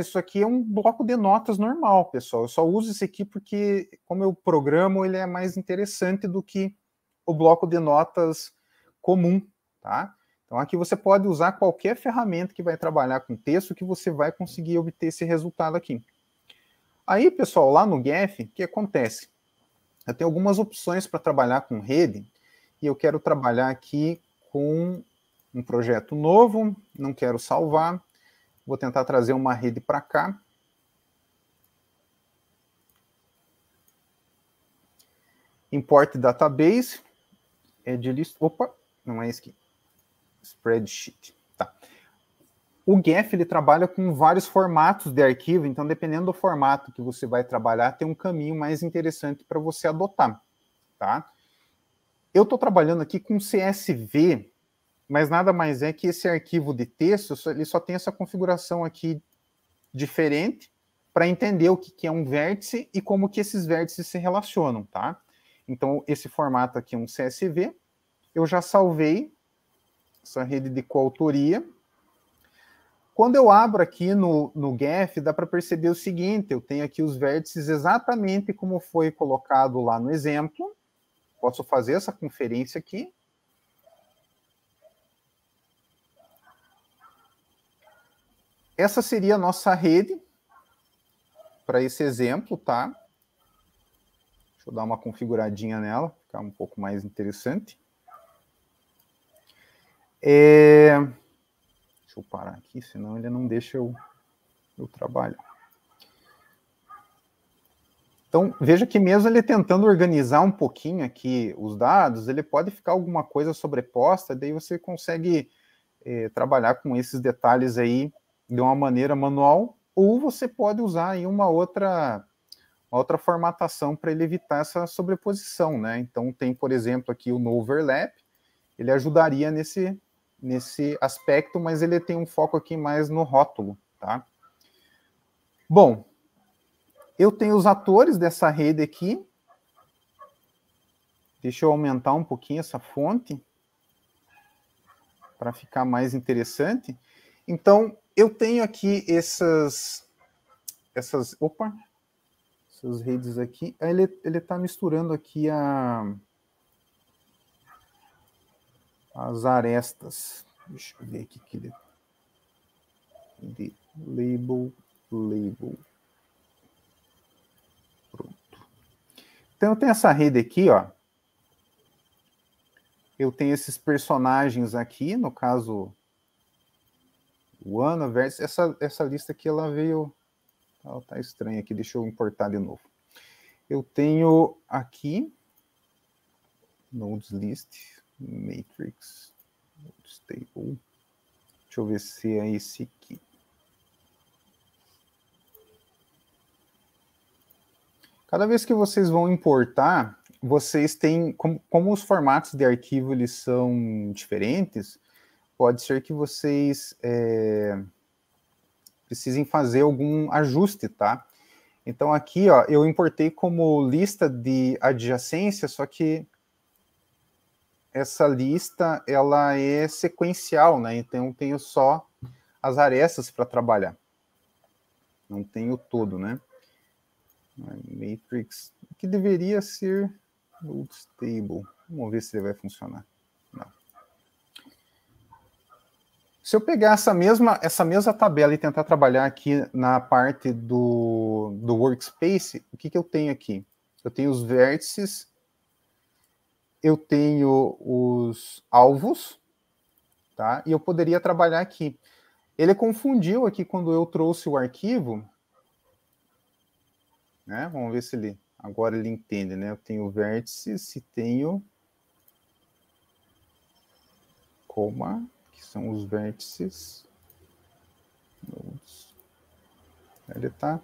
isso aqui é um bloco de notas normal, pessoal. Eu só uso esse aqui porque, como eu programo, ele é mais interessante do que o bloco de notas comum, tá? Então, aqui você pode usar qualquer ferramenta que vai trabalhar com texto que você vai conseguir obter esse resultado aqui. Aí, pessoal, lá no GEF, o que acontece? Eu tenho algumas opções para trabalhar com rede, e eu quero trabalhar aqui com um projeto novo, não quero salvar, vou tentar trazer uma rede para cá. Import database, é de list... Opa, não é esse aqui. Spreadsheet, tá. O GEF ele trabalha com vários formatos de arquivo, então dependendo do formato que você vai trabalhar, tem um caminho mais interessante para você adotar, tá? Eu estou trabalhando aqui com CSV, mas nada mais é que esse arquivo de texto, ele só tem essa configuração aqui diferente para entender o que é um vértice e como que esses vértices se relacionam, tá? Então, esse formato aqui é um CSV. Eu já salvei essa rede de coautoria. Quando eu abro aqui no, no GEF, dá para perceber o seguinte, eu tenho aqui os vértices exatamente como foi colocado lá no exemplo, Posso fazer essa conferência aqui. Essa seria a nossa rede para esse exemplo, tá? Deixa eu dar uma configuradinha nela, ficar um pouco mais interessante. É... Deixa eu parar aqui, senão ele não deixa eu, eu trabalhar. Então, veja que mesmo ele tentando organizar um pouquinho aqui os dados, ele pode ficar alguma coisa sobreposta, daí você consegue eh, trabalhar com esses detalhes aí de uma maneira manual, ou você pode usar aí uma outra, uma outra formatação para ele evitar essa sobreposição, né? Então, tem, por exemplo, aqui o no overlap, ele ajudaria nesse, nesse aspecto, mas ele tem um foco aqui mais no rótulo, tá? Bom, eu tenho os atores dessa rede aqui. Deixa eu aumentar um pouquinho essa fonte para ficar mais interessante. Então, eu tenho aqui essas essas, opa, essas redes aqui. Ah, ele ele tá misturando aqui a as arestas. Deixa eu ver aqui que ele de label label Então eu tenho essa rede aqui, ó. Eu tenho esses personagens aqui, no caso o ano versus essa essa lista aqui ela veio ela tá estranha aqui, deixa eu importar de novo. Eu tenho aqui nodes list matrix stable. Deixa eu ver se é esse Cada vez que vocês vão importar, vocês têm, como, como os formatos de arquivo eles são diferentes, pode ser que vocês é, precisem fazer algum ajuste, tá? Então aqui, ó, eu importei como lista de adjacência, só que essa lista ela é sequencial, né? Então eu tenho só as arestas para trabalhar. Não tenho todo, né? Né? Matrix, que deveria ser load stable. Vamos ver se ele vai funcionar. Não. Se eu pegar essa mesma, essa mesma tabela e tentar trabalhar aqui na parte do, do workspace, o que, que eu tenho aqui? Eu tenho os vértices, eu tenho os alvos, tá? E eu poderia trabalhar aqui. Ele confundiu aqui quando eu trouxe o arquivo, né? Vamos ver se ele agora ele entende, né? Eu tenho vértices se tenho coma, que são os vértices. Ele está.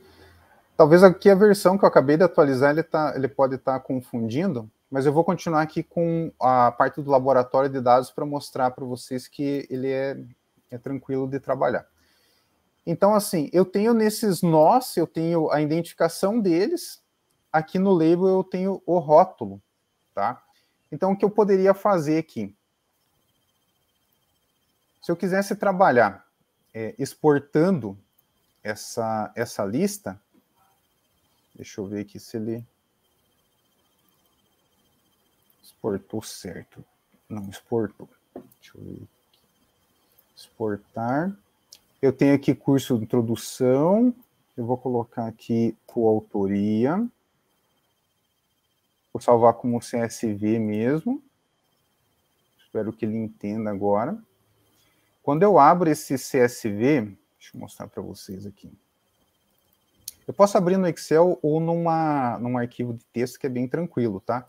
Talvez aqui a versão que eu acabei de atualizar ele, tá, ele pode estar tá confundindo, mas eu vou continuar aqui com a parte do laboratório de dados para mostrar para vocês que ele é, é tranquilo de trabalhar. Então, assim, eu tenho nesses nós, eu tenho a identificação deles, aqui no label eu tenho o rótulo, tá? Então, o que eu poderia fazer aqui? Se eu quisesse trabalhar é, exportando essa, essa lista, deixa eu ver aqui se ele exportou certo. Não, exportou. Deixa eu ver aqui. Exportar. Eu tenho aqui curso de introdução, eu vou colocar aqui coautoria. Vou salvar como CSV mesmo. Espero que ele entenda agora. Quando eu abro esse CSV, deixa eu mostrar para vocês aqui. Eu posso abrir no Excel ou numa, num arquivo de texto que é bem tranquilo, tá?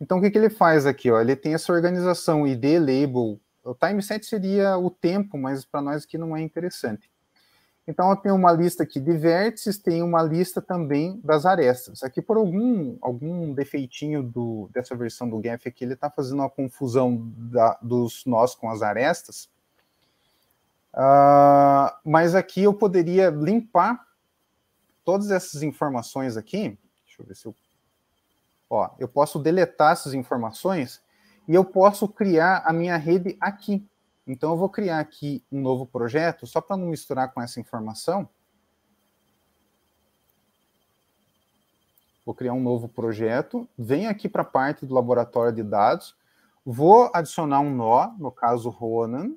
Então, o que, que ele faz aqui? Ó? Ele tem essa organização ID label o time set seria o tempo, mas para nós aqui não é interessante. Então, eu tenho uma lista aqui de vértices, tem uma lista também das arestas. Aqui, por algum, algum defeitinho do, dessa versão do GAF aqui, ele está fazendo uma confusão da, dos nós com as arestas. Uh, mas aqui eu poderia limpar todas essas informações aqui. Deixa eu ver se eu... Ó, eu posso deletar essas informações e eu posso criar a minha rede aqui. Então, eu vou criar aqui um novo projeto, só para não misturar com essa informação. Vou criar um novo projeto, venho aqui para a parte do laboratório de dados, vou adicionar um nó, no caso Ronan.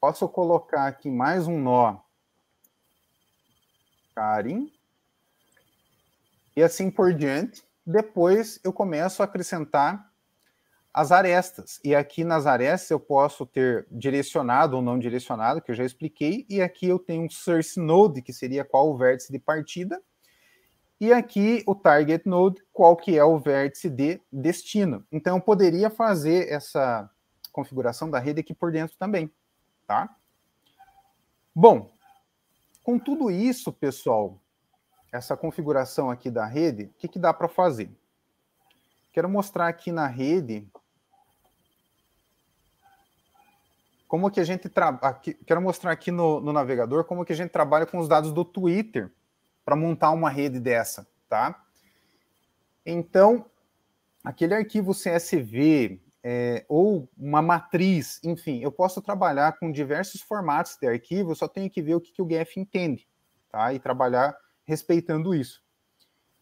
Posso colocar aqui mais um nó, Karen. E assim por diante. Depois eu começo a acrescentar as arestas. E aqui nas arestas eu posso ter direcionado ou não direcionado, que eu já expliquei, e aqui eu tenho um source node, que seria qual o vértice de partida, e aqui o target node, qual que é o vértice de destino. Então eu poderia fazer essa configuração da rede aqui por dentro também, tá? Bom, com tudo isso, pessoal, essa configuração aqui da rede, o que, que dá para fazer? Quero mostrar aqui na rede como que a gente trabalha. Quero mostrar aqui no, no, navegador como que a gente trabalha com os dados do Twitter para montar uma rede dessa, tá? Então, aquele arquivo CSV é, ou uma matriz, enfim, eu posso trabalhar com diversos formatos de arquivo, eu só tenho que ver o que, que o GF entende, tá? E trabalhar respeitando isso.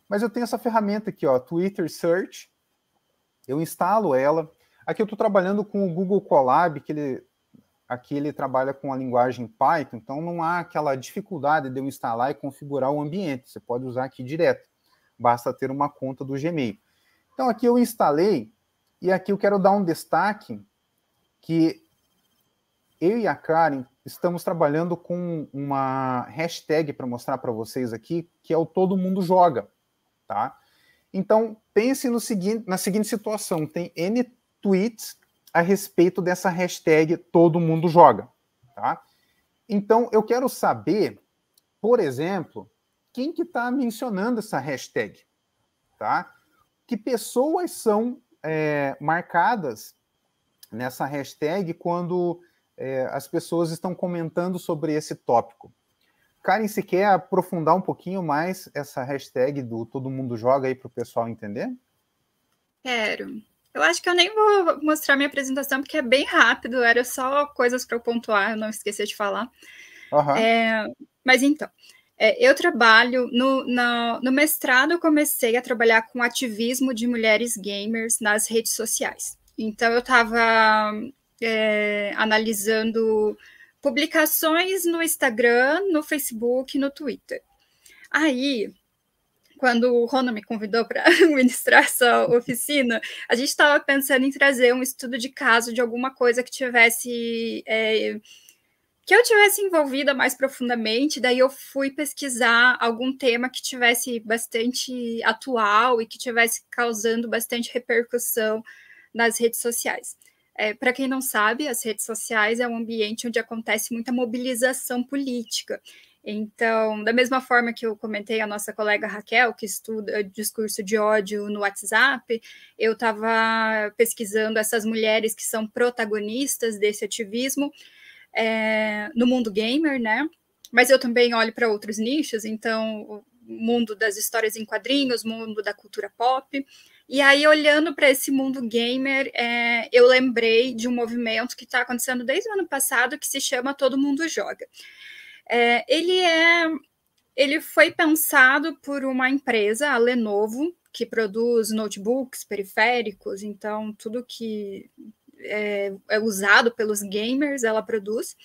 Mas eu tenho essa ferramenta aqui, ó, Twitter Search, eu instalo ela. Aqui eu estou trabalhando com o Google Colab, que ele Aqui ele trabalha com a linguagem Python, então não há aquela dificuldade de eu instalar e configurar o ambiente. Você pode usar aqui direto. Basta ter uma conta do Gmail. Então aqui eu instalei e aqui eu quero dar um destaque que eu e a Karen estamos trabalhando com uma hashtag para mostrar para vocês aqui, que é o todo mundo joga, tá? Então, pense no seguinte, na seguinte situação, tem N tweets a respeito dessa hashtag todo mundo joga, tá? Então eu quero saber, por exemplo, quem que está mencionando essa hashtag, tá? Que pessoas são é, marcadas nessa hashtag quando é, as pessoas estão comentando sobre esse tópico? Karen, se quer aprofundar um pouquinho mais essa hashtag do Todo Mundo Joga aí para o pessoal entender? Quero. Eu acho que eu nem vou mostrar minha apresentação, porque é bem rápido, era só coisas para eu pontuar, eu não esqueci de falar. Uhum. É, mas então, é, eu trabalho no, no, no mestrado, eu comecei a trabalhar com ativismo de mulheres gamers nas redes sociais. Então, eu estava é, analisando publicações no Instagram, no Facebook, no Twitter. Aí, quando o Rona me convidou para ministrar essa oficina, a gente estava pensando em trazer um estudo de caso de alguma coisa que tivesse. É, que eu tivesse envolvida mais profundamente, daí eu fui pesquisar algum tema que tivesse bastante atual e que tivesse causando bastante repercussão nas redes sociais. É, para quem não sabe, as redes sociais é um ambiente onde acontece muita mobilização política. Então, da mesma forma que eu comentei a nossa colega Raquel, que estuda discurso de ódio no WhatsApp, eu estava pesquisando essas mulheres que são protagonistas desse ativismo é, no mundo gamer, né? Mas eu também olho para outros nichos, então, mundo das histórias em quadrinhos, mundo da cultura pop. E aí, olhando para esse mundo gamer, é, eu lembrei de um movimento que está acontecendo desde o ano passado que se chama Todo Mundo Joga. É, ele é ele foi pensado por uma empresa, a Lenovo, que produz notebooks, periféricos, então tudo que é, é usado pelos gamers ela produz.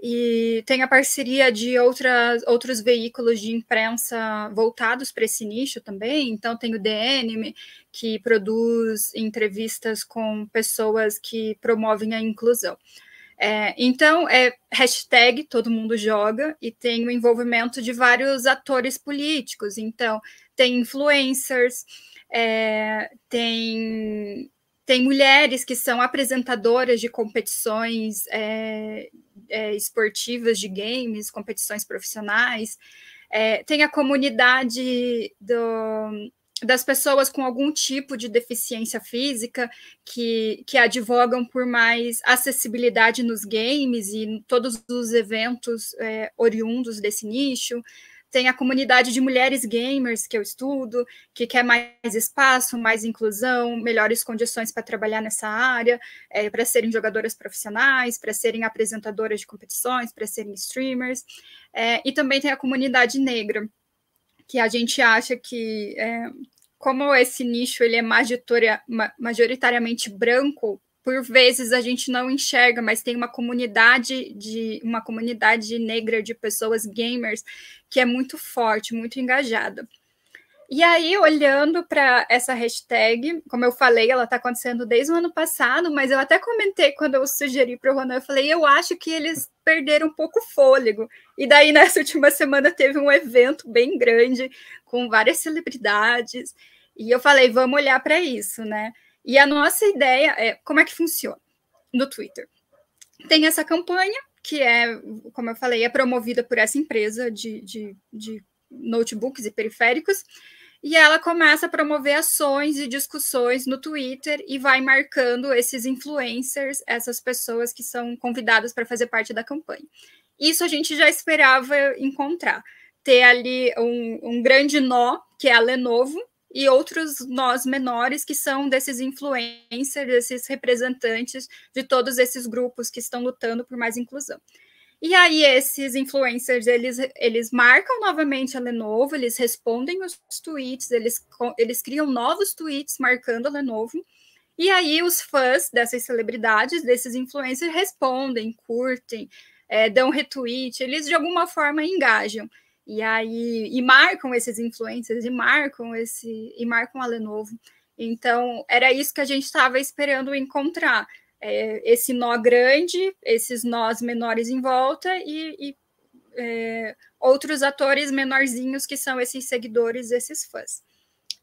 E tem a parceria de outras, outros veículos de imprensa voltados para esse nicho também. Então, tem o DN, que produz entrevistas com pessoas que promovem a inclusão. É, então, é hashtag todo mundo joga e tem o envolvimento de vários atores políticos. Então, tem influencers, é, tem, tem mulheres que são apresentadoras de competições é, é esportivas de games, competições profissionais. É, tem a comunidade do, das pessoas com algum tipo de deficiência física que, que advogam por mais acessibilidade nos games e em todos os eventos é, oriundos desse nicho. Tem a comunidade de mulheres gamers que eu estudo, que quer mais espaço, mais inclusão, melhores condições para trabalhar nessa área, é, para serem jogadoras profissionais, para serem apresentadoras de competições, para serem streamers. É, e também tem a comunidade negra que a gente acha que é, como esse nicho ele é majoritariamente branco, por vezes a gente não enxerga, mas tem uma comunidade de uma comunidade negra de pessoas gamers que é muito forte, muito engajada. E aí, olhando para essa hashtag, como eu falei, ela está acontecendo desde o ano passado, mas eu até comentei quando eu sugeri para o Ronan, eu falei, eu acho que eles perderam um pouco o fôlego. E daí, nessa última semana, teve um evento bem grande, com várias celebridades, e eu falei, vamos olhar para isso, né? E a nossa ideia é como é que funciona no Twitter. Tem essa campanha, que é, como eu falei, é promovida por essa empresa de, de, de notebooks e periféricos e ela começa a promover ações e discussões no Twitter e vai marcando esses influencers, essas pessoas que são convidadas para fazer parte da campanha. Isso a gente já esperava encontrar. Ter ali um, um grande nó, que é a Lenovo, e outros nós menores que são desses influencers, desses representantes de todos esses grupos que estão lutando por mais inclusão. E aí esses influencers, eles, eles marcam novamente a Lenovo, eles respondem os tweets, eles, eles criam novos tweets marcando a Lenovo. E aí os fãs dessas celebridades, desses influencers, respondem, curtem, é, dão retweet, eles de alguma forma engajam. E aí e marcam esses influencers, e marcam esse e marcam a Lenovo. Então, era isso que a gente estava esperando encontrar é, esse nó grande, esses nós menores em volta e, e é, outros atores menorzinhos que são esses seguidores, esses fãs.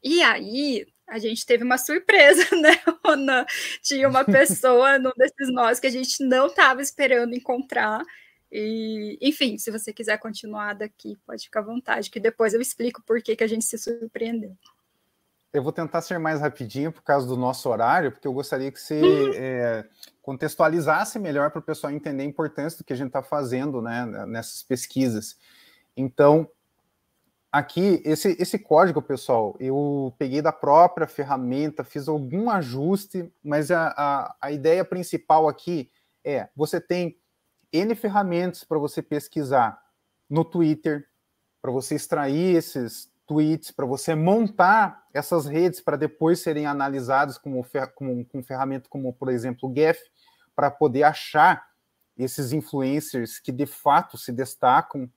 E aí a gente teve uma surpresa, né, Ona? Tinha uma pessoa num desses nós que a gente não estava esperando encontrar. E, enfim, se você quiser continuar daqui, pode ficar à vontade, que depois eu explico por que, que a gente se surpreendeu. Eu vou tentar ser mais rapidinho por causa do nosso horário, porque eu gostaria que você é, contextualizasse melhor para o pessoal entender a importância do que a gente está fazendo né, nessas pesquisas. Então, aqui, esse, esse código, pessoal, eu peguei da própria ferramenta, fiz algum ajuste, mas a, a, a ideia principal aqui é: você tem N ferramentas para você pesquisar no Twitter, para você extrair esses tweets, para você montar essas redes para depois serem analisadas como, como, com ferramenta como, por exemplo, o Gef, para poder achar esses influencers que de fato se destacam,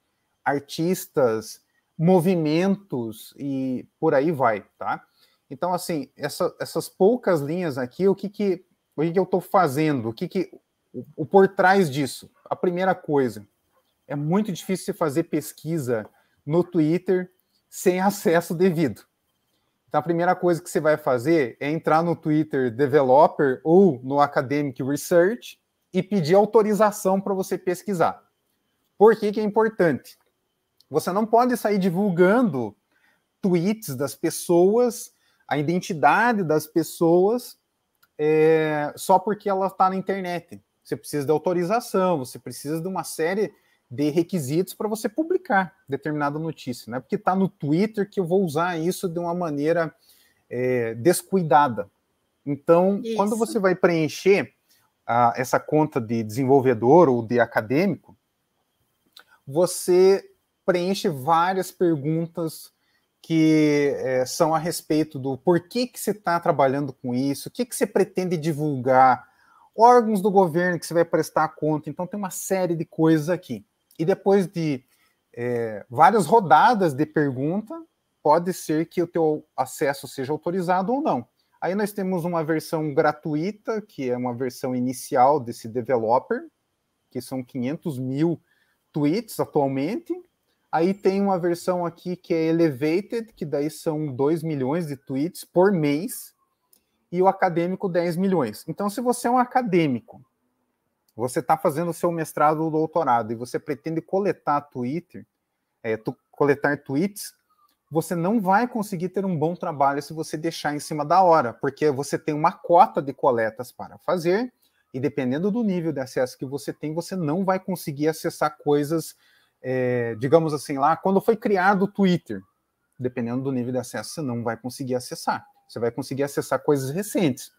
artistas, movimentos e por aí vai, tá? Então, assim, essa, essas poucas linhas aqui, o que que, o que, que eu estou fazendo? O que que, o, o por trás disso? A primeira coisa, é muito difícil fazer pesquisa no Twitter sem acesso devido. Então, a primeira coisa que você vai fazer é entrar no Twitter Developer ou no Academic Research e pedir autorização para você pesquisar. Por que, que é importante? Você não pode sair divulgando tweets das pessoas, a identidade das pessoas, é, só porque ela está na internet. Você precisa de autorização, você precisa de uma série de requisitos para você publicar determinada notícia, né? Porque está no Twitter que eu vou usar isso de uma maneira é, descuidada. Então, isso. quando você vai preencher a, essa conta de desenvolvedor ou de acadêmico, você preenche várias perguntas que é, são a respeito do porquê que você está trabalhando com isso, o que, que você pretende divulgar, órgãos do governo que você vai prestar conta. Então, tem uma série de coisas aqui. E depois de é, várias rodadas de pergunta, pode ser que o teu acesso seja autorizado ou não. Aí nós temos uma versão gratuita, que é uma versão inicial desse developer, que são 500 mil tweets atualmente. Aí tem uma versão aqui que é elevated, que daí são 2 milhões de tweets por mês, e o acadêmico 10 milhões. Então, se você é um acadêmico você está fazendo o seu mestrado ou doutorado e você pretende coletar Twitter, é, tu, coletar tweets, você não vai conseguir ter um bom trabalho se você deixar em cima da hora, porque você tem uma cota de coletas para fazer e dependendo do nível de acesso que você tem, você não vai conseguir acessar coisas, é, digamos assim, lá quando foi criado o Twitter. Dependendo do nível de acesso, você não vai conseguir acessar. Você vai conseguir acessar coisas recentes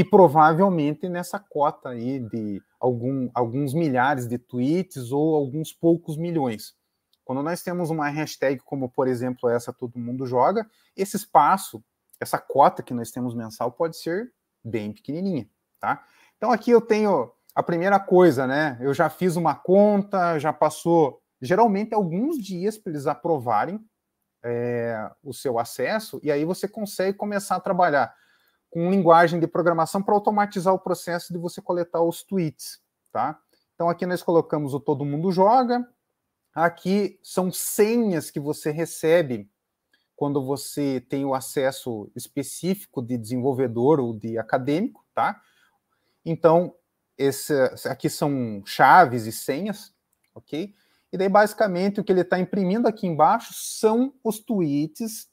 e provavelmente nessa cota aí de algum, alguns milhares de tweets ou alguns poucos milhões. Quando nós temos uma hashtag como, por exemplo, essa todo mundo joga, esse espaço, essa cota que nós temos mensal pode ser bem pequenininha, tá? Então aqui eu tenho a primeira coisa, né? Eu já fiz uma conta, já passou geralmente alguns dias para eles aprovarem é, o seu acesso e aí você consegue começar a trabalhar com linguagem de programação para automatizar o processo de você coletar os tweets, tá? Então aqui nós colocamos o todo mundo joga. Aqui são senhas que você recebe quando você tem o acesso específico de desenvolvedor ou de acadêmico, tá? Então, esse, aqui são chaves e senhas, ok? E daí, basicamente, o que ele está imprimindo aqui embaixo são os tweets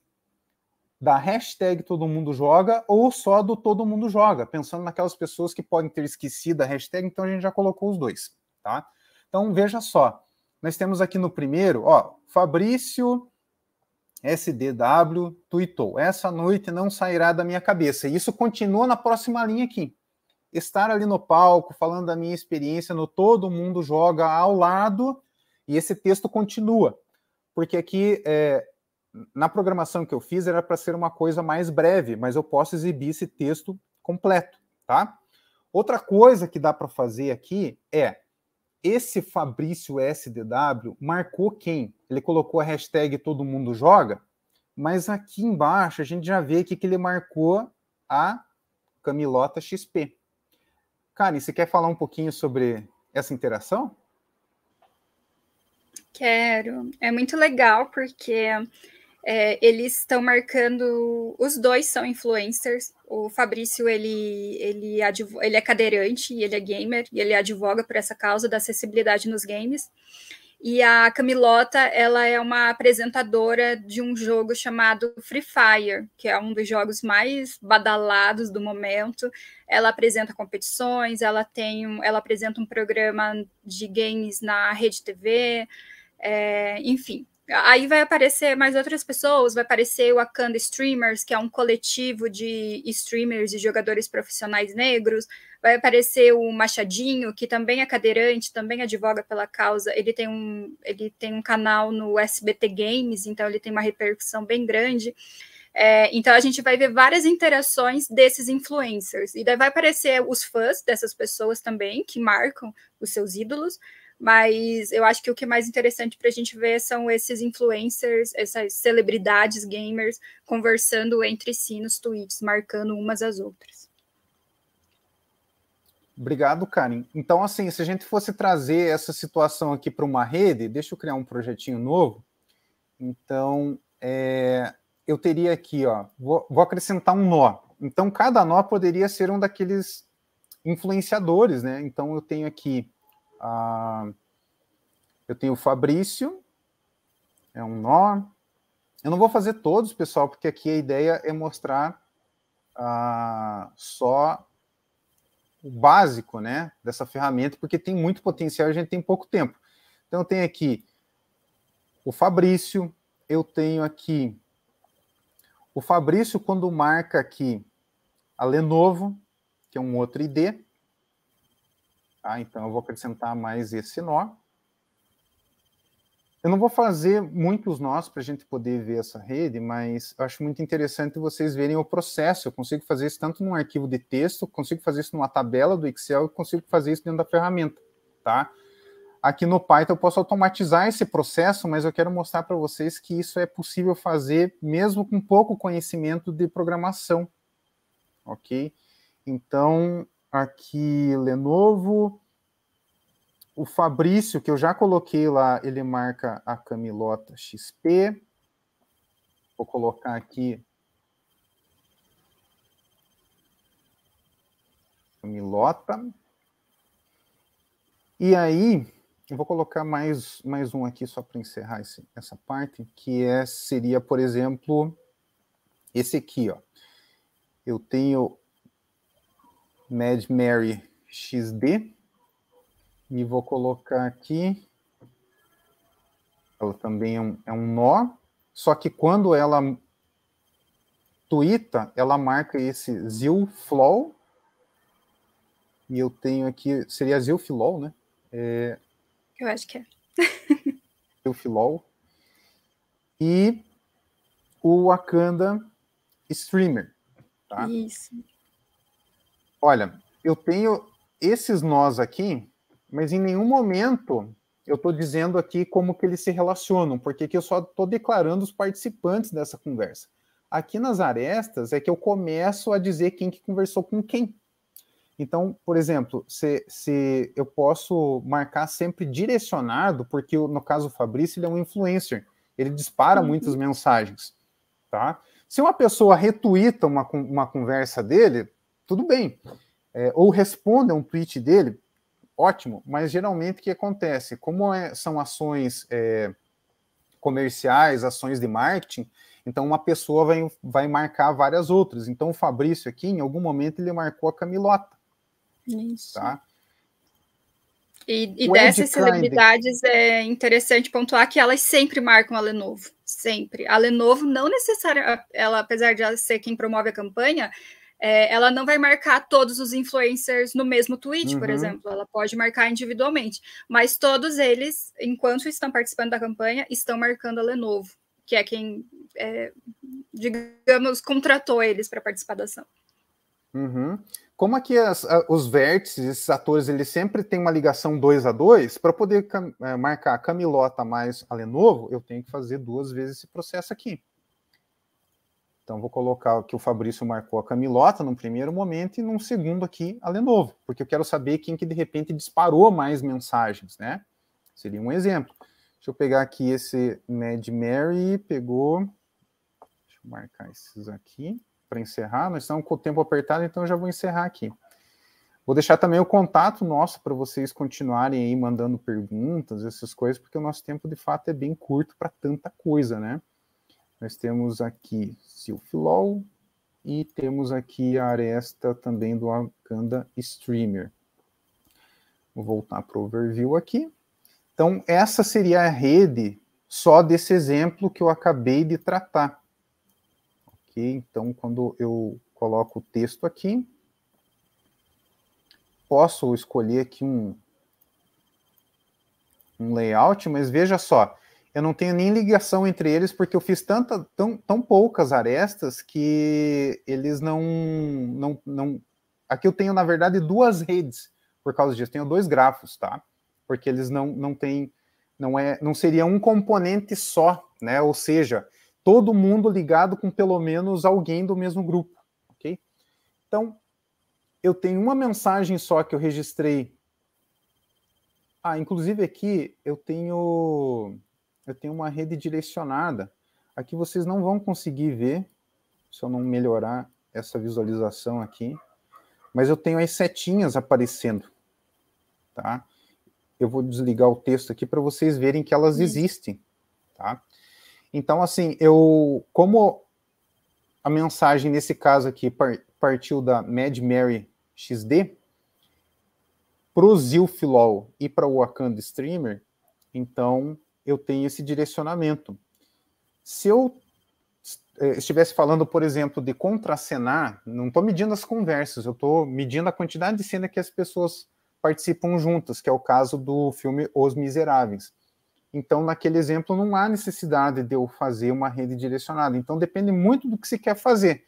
da hashtag Todo Mundo Joga ou só do Todo Mundo Joga, pensando naquelas pessoas que podem ter esquecido a hashtag, então a gente já colocou os dois, tá? Então veja só, nós temos aqui no primeiro, ó, Fabrício SDW tweetou: Essa noite não sairá da minha cabeça. E isso continua na próxima linha aqui. Estar ali no palco, falando da minha experiência no Todo Mundo Joga ao lado, e esse texto continua. Porque aqui é, na programação que eu fiz era para ser uma coisa mais breve, mas eu posso exibir esse texto completo, tá? Outra coisa que dá para fazer aqui é esse Fabrício SDW marcou quem? Ele colocou a hashtag todo mundo joga, mas aqui embaixo a gente já vê que ele marcou a Camilota XP. Karen, você quer falar um pouquinho sobre essa interação? Quero. É muito legal porque é, eles estão marcando. Os dois são influencers. O Fabrício ele, ele, advo, ele é cadeirante e ele é gamer e ele advoga por essa causa da acessibilidade nos games. E a Camilota, ela é uma apresentadora de um jogo chamado Free Fire, que é um dos jogos mais badalados do momento. Ela apresenta competições, ela tem, um, ela apresenta um programa de games na Rede TV, é, enfim. Aí vai aparecer mais outras pessoas, vai aparecer o Akanda Streamers, que é um coletivo de streamers e jogadores profissionais negros, vai aparecer o Machadinho, que também é cadeirante, também advoga pela causa, ele tem um, ele tem um canal no SBT Games, então ele tem uma repercussão bem grande. É, então a gente vai ver várias interações desses influencers. E daí vai aparecer os fãs dessas pessoas também, que marcam os seus ídolos mas eu acho que o que é mais interessante para a gente ver são esses influencers, essas celebridades gamers conversando entre si nos tweets, marcando umas às outras. Obrigado, Karen. Então, assim, se a gente fosse trazer essa situação aqui para uma rede, deixa eu criar um projetinho novo. Então, é, eu teria aqui, ó, vou, vou acrescentar um nó. Então, cada nó poderia ser um daqueles influenciadores, né? Então, eu tenho aqui ah, eu tenho o Fabrício, é um nó. Eu não vou fazer todos, pessoal, porque aqui a ideia é mostrar ah, só o básico né, dessa ferramenta, porque tem muito potencial e a gente tem pouco tempo. Então, eu tenho aqui o Fabrício, eu tenho aqui o Fabrício, quando marca aqui a Lenovo, que é um outro ID, ah, então eu vou acrescentar mais esse nó. Eu não vou fazer muitos nós para a gente poder ver essa rede, mas acho muito interessante vocês verem o processo. Eu consigo fazer isso tanto num arquivo de texto, consigo fazer isso numa tabela do Excel, consigo fazer isso dentro da ferramenta, tá? Aqui no Python eu posso automatizar esse processo, mas eu quero mostrar para vocês que isso é possível fazer mesmo com pouco conhecimento de programação, ok? Então, aqui Lenovo. O Fabrício, que eu já coloquei lá, ele marca a Camilota XP. Vou colocar aqui. Camilota. E aí, eu vou colocar mais, mais um aqui só para encerrar esse, essa parte, que é, seria, por exemplo, esse aqui. Ó. Eu tenho Mad Mary XD. E vou colocar aqui. Ela também é um, é um nó. Só que quando ela tuita, ela marca esse Flow E eu tenho aqui, seria Zilfilol, né? É... Eu acho que é. Zilfilol. E o Wakanda Streamer. Tá? Isso olha, eu tenho esses nós aqui, mas em nenhum momento eu estou dizendo aqui como que eles se relacionam, porque eu só estou declarando os participantes dessa conversa. Aqui nas arestas é que eu começo a dizer quem que conversou com quem. Então, por exemplo, se, se eu posso marcar sempre direcionado, porque no caso o Fabrício ele é um influencer, ele dispara uhum. muitas mensagens, tá? Se uma pessoa retuita uma, uma conversa dele, tudo bem. É, ou responda um tweet dele, ótimo, mas geralmente o que acontece? Como é, são ações é, comerciais, ações de marketing, então uma pessoa vai, vai marcar várias outras. Então o Fabrício aqui, em algum momento, ele marcou a Camilota. Isso. Tá? E, e dessas celebridades é interessante pontuar que elas sempre marcam a Lenovo, sempre. A Lenovo não necessariamente, ela apesar de ela ser quem promove a campanha, é, ela não vai marcar todos os influencers no mesmo tweet, uhum. por exemplo. Ela pode marcar individualmente. Mas todos eles, enquanto estão participando da campanha, estão marcando a Lenovo, que é quem, é, digamos, contratou eles para participar da ação. Uhum. Como aqui é as, os vértices, esses atores, eles sempre têm uma ligação dois a dois, para poder cam é, marcar Camilota mais a Lenovo, eu tenho que fazer duas vezes esse processo aqui. Então, vou colocar que o Fabrício marcou a Camilota num primeiro momento e num segundo aqui a Lenovo, porque eu quero saber quem que de repente disparou mais mensagens, né? Seria um exemplo. Deixa eu pegar aqui esse Mad Mary, pegou. Deixa eu marcar esses aqui para encerrar. Nós estamos com o tempo apertado, então eu já vou encerrar aqui. Vou deixar também o contato nosso para vocês continuarem aí mandando perguntas, essas coisas, porque o nosso tempo de fato é bem curto para tanta coisa, né? Nós temos aqui Silphilol e temos aqui a aresta também do Arcanda Streamer. Vou voltar para o overview aqui. Então, essa seria a rede só desse exemplo que eu acabei de tratar. Ok? Então, quando eu coloco o texto aqui, posso escolher aqui um, um layout, mas veja só, eu não tenho nem ligação entre eles, porque eu fiz tanta, tão, tão poucas arestas que eles não, não, não. Aqui eu tenho, na verdade, duas redes por causa disso. Tenho dois grafos, tá? Porque eles não, não têm. Não, é, não seria um componente só, né? Ou seja, todo mundo ligado com pelo menos alguém do mesmo grupo, ok? Então, eu tenho uma mensagem só que eu registrei. Ah, inclusive aqui eu tenho eu tenho uma rede direcionada. Aqui vocês não vão conseguir ver, se eu não melhorar essa visualização aqui, mas eu tenho as setinhas aparecendo, tá? Eu vou desligar o texto aqui para vocês verem que elas uhum. existem, tá? Então, assim, eu, como a mensagem nesse caso aqui partiu da Mad Mary XD, para o Zilfilol e para o Wakanda Streamer, então eu tenho esse direcionamento. Se eu eh, estivesse falando, por exemplo, de contracenar, não estou medindo as conversas, eu estou medindo a quantidade de cena que as pessoas participam juntas, que é o caso do filme Os Miseráveis. Então, naquele exemplo, não há necessidade de eu fazer uma rede direcionada. Então, depende muito do que se quer fazer.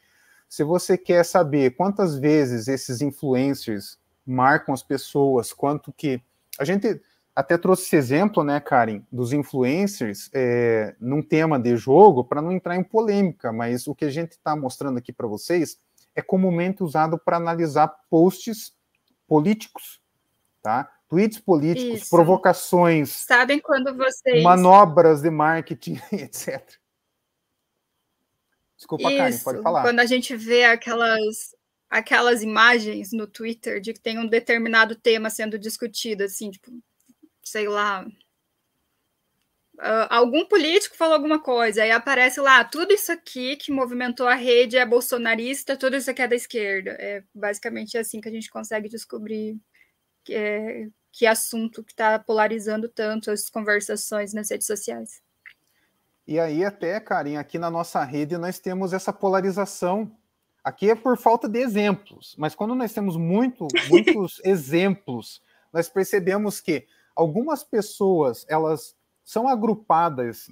Se você quer saber quantas vezes esses influencers marcam as pessoas, quanto que. A gente até trouxe esse exemplo, né, Karen, dos influencers é, num tema de jogo, para não entrar em polêmica, mas o que a gente está mostrando aqui para vocês é comumente usado para analisar posts políticos, tá? Tweets políticos, Isso. provocações. Sabem quando vocês. Manobras de marketing, etc. Desculpa, Isso. Karen, pode falar. Quando a gente vê aquelas aquelas imagens no Twitter de que tem um determinado tema sendo discutido, assim, tipo, sei lá, Uh, algum político falou alguma coisa, aí aparece lá, tudo isso aqui que movimentou a rede é bolsonarista, tudo isso aqui é da esquerda. É basicamente assim que a gente consegue descobrir que, é, que assunto que está polarizando tanto as conversações nas redes sociais. E aí até, Karim, aqui na nossa rede nós temos essa polarização. Aqui é por falta de exemplos, mas quando nós temos muito, muitos exemplos, nós percebemos que algumas pessoas elas são agrupadas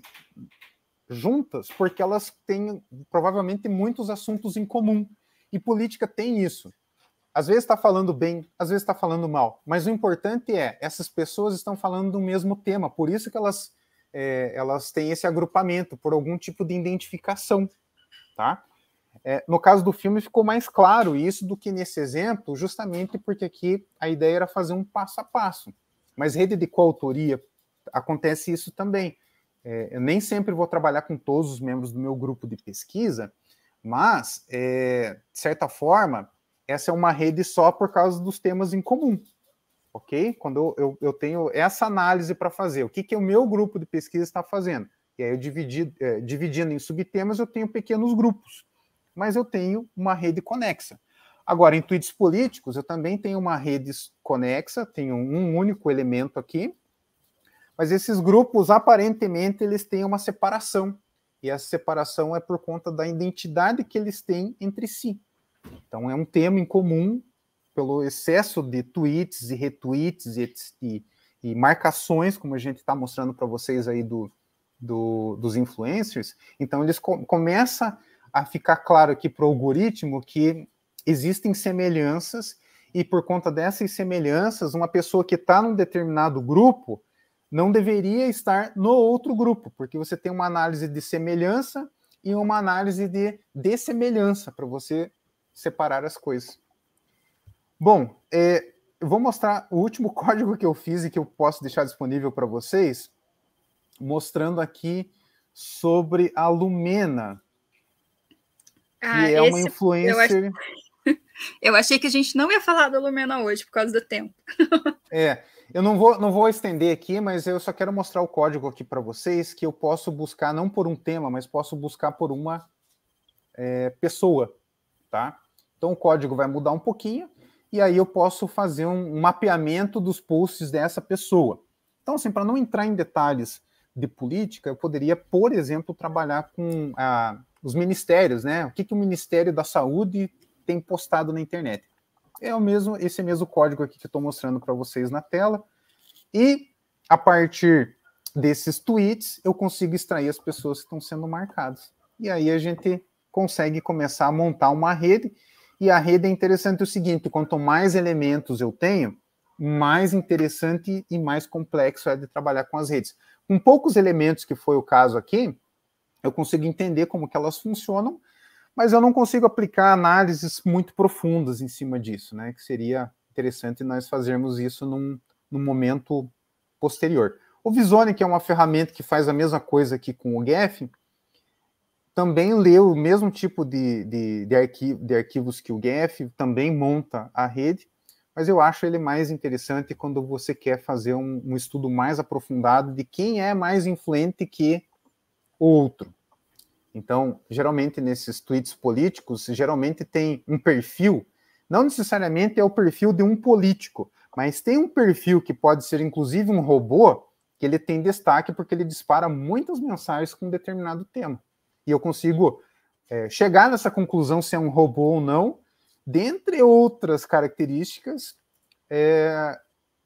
juntas porque elas têm provavelmente muitos assuntos em comum. E política tem isso. Às vezes está falando bem, às vezes está falando mal. Mas o importante é, essas pessoas estão falando do mesmo tema, por isso que elas, é, elas têm esse agrupamento, por algum tipo de identificação. Tá? É, no caso do filme ficou mais claro isso do que nesse exemplo, justamente porque aqui a ideia era fazer um passo a passo. Mas rede de coautoria, acontece isso também. É, eu nem sempre vou trabalhar com todos os membros do meu grupo de pesquisa, mas, é, de certa forma, essa é uma rede só por causa dos temas em comum, ok? Quando eu, eu, tenho essa análise para fazer, o que, que o meu grupo de pesquisa está fazendo? E aí, eu dividi, é, dividindo em subtemas, eu tenho pequenos grupos, mas eu tenho uma rede conexa. Agora, em tweets políticos, eu também tenho uma rede conexa, tenho um único elemento aqui, mas esses grupos, aparentemente, eles têm uma separação, e essa separação é por conta da identidade que eles têm entre si. Então, é um tema em comum, pelo excesso de tweets e retweets e, e, e marcações, como a gente está mostrando para vocês aí do, do, dos influencers, então eles co começa a ficar claro aqui para o algoritmo que existem semelhanças, e por conta dessas semelhanças, uma pessoa que está num determinado grupo não deveria estar no outro grupo, porque você tem uma análise de semelhança e uma análise de dessemelhança para você separar as coisas. Bom, é, eu vou mostrar o último código que eu fiz e que eu posso deixar disponível para vocês, mostrando aqui sobre a Lumena, ah, que é uma influencer. Acho... Eu achei que a gente não ia falar do Lumena hoje por causa do tempo. É, eu não vou, não vou estender aqui, mas eu só quero mostrar o código aqui para vocês que eu posso buscar não por um tema, mas posso buscar por uma é, pessoa, tá? Então o código vai mudar um pouquinho e aí eu posso fazer um, um mapeamento dos posts dessa pessoa. Então, assim, para não entrar em detalhes de política, eu poderia, por exemplo, trabalhar com a, ah, os ministérios, né? O que, que o Ministério da Saúde tem postado na internet. É o mesmo, esse mesmo código aqui que eu estou mostrando para vocês na tela. E a partir desses tweets, eu consigo extrair as pessoas que estão sendo marcadas. E aí a gente consegue começar a montar uma rede. E a rede é interessante o seguinte: quanto mais elementos eu tenho, mais interessante e mais complexo é de trabalhar com as redes. Com poucos elementos, que foi o caso aqui, eu consigo entender como que elas funcionam mas eu não consigo aplicar análises muito profundas em cima disso, né? Que seria interessante nós fazermos isso num, num momento posterior. O Visone, que é uma ferramenta que faz a mesma coisa aqui com o GEF, também lê o mesmo tipo de, de, de, arquivo, de arquivos que o GEF, também monta a rede, mas eu acho ele mais interessante quando você quer fazer um, um estudo mais aprofundado de quem é mais influente que o outro. Então, geralmente nesses tweets políticos, geralmente tem um perfil, não necessariamente é o perfil de um político, mas tem um perfil que pode ser inclusive um robô, que ele tem destaque porque ele dispara muitas mensagens com um determinado tema. E eu consigo é, chegar nessa conclusão se é um robô ou não, dentre outras características, é,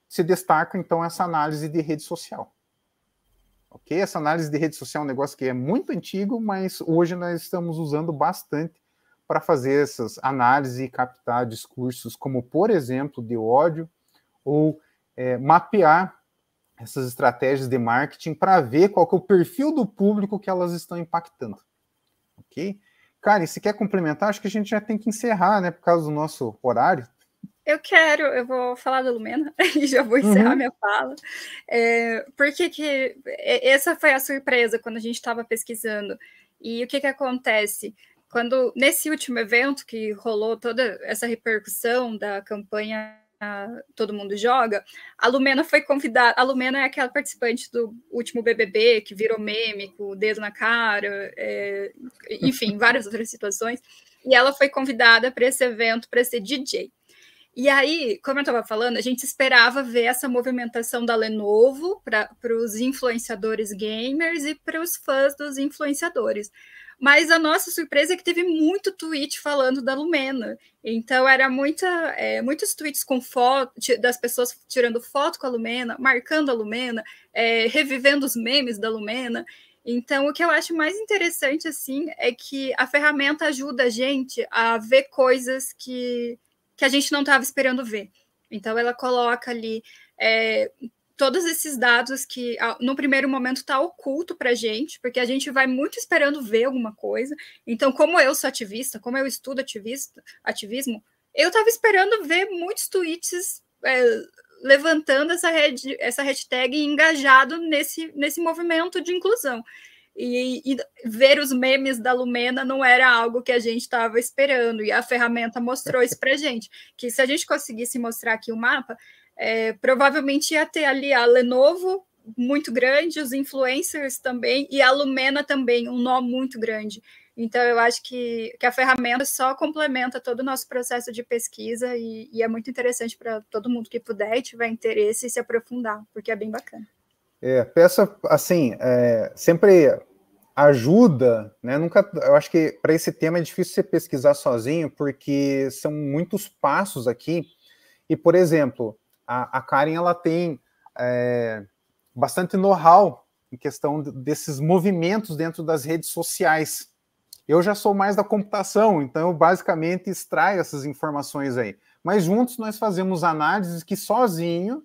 se destaca então essa análise de rede social. Ok? Essa análise de rede social é um negócio que é muito antigo, mas hoje nós estamos usando bastante para fazer essas análises e captar discursos, como por exemplo de ódio, ou é, mapear essas estratégias de marketing para ver qual é o perfil do público que elas estão impactando. Ok? Karen, se quer complementar, acho que a gente já tem que encerrar, né? Por causa do nosso horário. Eu quero, eu vou falar da Lumena e já vou encerrar uhum. minha fala. É, porque que, essa foi a surpresa quando a gente estava pesquisando. E o que, que acontece? Quando, nesse último evento que rolou toda essa repercussão da campanha Todo Mundo Joga, a Lumena foi convidada. A Lumena é aquela participante do último BBB que virou meme com o dedo na cara, é, enfim, várias outras situações. E ela foi convidada para esse evento para ser DJ. E aí, como eu estava falando, a gente esperava ver essa movimentação da Lenovo para os influenciadores gamers e para os fãs dos influenciadores. Mas a nossa surpresa é que teve muito tweet falando da Lumena. Então, era muita, é, muitos tweets com foto, das pessoas tirando foto com a Lumena, marcando a Lumena, é, revivendo os memes da Lumena. Então, o que eu acho mais interessante, assim, é que a ferramenta ajuda a gente a ver coisas que que a gente não estava esperando ver. Então ela coloca ali é, todos esses dados que no primeiro momento está oculto para a gente, porque a gente vai muito esperando ver alguma coisa. Então, como eu sou ativista, como eu estudo ativista, ativismo, eu estava esperando ver muitos tweets é, levantando essa, red, essa hashtag engajado nesse, nesse movimento de inclusão. E, e, ver os memes da Lumena não era algo que a gente estava esperando, e a ferramenta mostrou isso para gente, que se a gente conseguisse mostrar aqui o mapa, é, provavelmente ia ter ali a Lenovo muito grande, os influencers também, e a Lumena também, um nó muito grande. Então, eu acho que, que a ferramenta só complementa todo o nosso processo de pesquisa e, e é muito interessante para todo mundo que puder e tiver interesse e se aprofundar, porque é bem bacana. É, peço assim, é, sempre ajuda, né? Nunca, eu acho que para esse tema é difícil você pesquisar sozinho, porque são muitos passos aqui. E, por exemplo, a, a Karen ela tem é, bastante know-how em questão desses movimentos dentro das redes sociais. Eu já sou mais da computação, então eu basicamente extraio essas informações aí. Mas juntos nós fazemos análises que sozinho,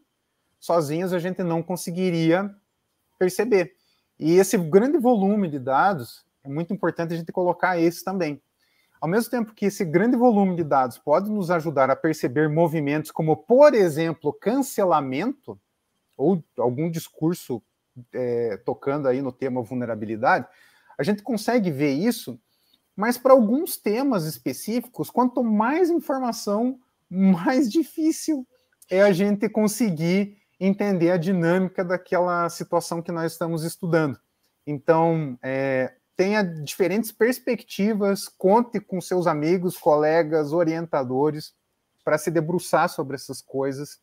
sozinhos a gente não conseguiria perceber. E esse grande volume de dados é muito importante a gente colocar esse também. Ao mesmo tempo que esse grande volume de dados pode nos ajudar a perceber movimentos como, por exemplo, cancelamento, ou algum discurso é, tocando aí no tema vulnerabilidade, a gente consegue ver isso, mas para alguns temas específicos, quanto mais informação, mais difícil é a gente conseguir entender a dinâmica daquela situação que nós estamos estudando. Então, é, tenha diferentes perspectivas, conte com seus amigos, colegas, orientadores, para se debruçar sobre essas coisas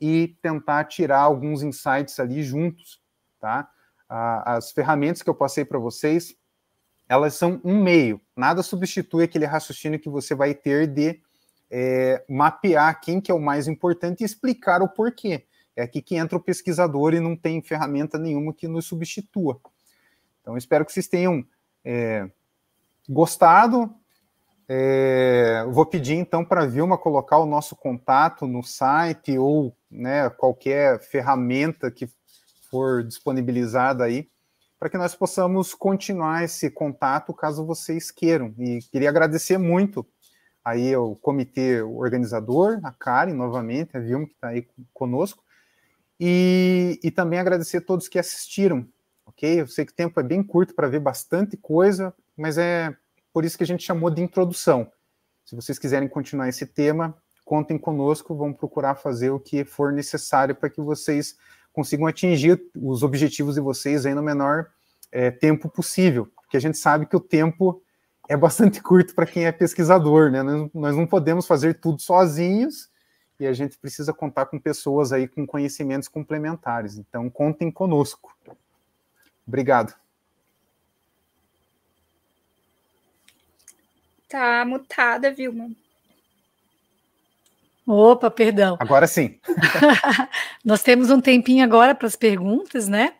e tentar tirar alguns insights ali juntos, tá? As ferramentas que eu passei para vocês, elas são um meio, nada substitui aquele raciocínio que você vai ter de é, mapear quem que é o mais importante e explicar o porquê. É aqui que entra o pesquisador e não tem ferramenta nenhuma que nos substitua. Então, espero que vocês tenham é, gostado. É, vou pedir então para a Vilma colocar o nosso contato no site ou né, qualquer ferramenta que for disponibilizada aí, para que nós possamos continuar esse contato caso vocês queiram. E queria agradecer muito aí ao comitê organizador, a Karen novamente, a Vilma que está aí conosco, e, e também agradecer a todos que assistiram, ok? Eu sei que o tempo é bem curto para ver bastante coisa, mas é por isso que a gente chamou de introdução. Se vocês quiserem continuar esse tema, contem conosco, vamos procurar fazer o que for necessário para que vocês consigam atingir os objetivos de vocês aí no menor é, tempo possível, porque a gente sabe que o tempo é bastante curto para quem é pesquisador, né? Nós, nós não podemos fazer tudo sozinhos e a gente precisa contar com pessoas aí com conhecimentos complementares. Então, contem conosco. Obrigado. Tá mutada, Vilma. Opa, perdão. Agora sim. Nós temos um tempinho agora para as perguntas, né?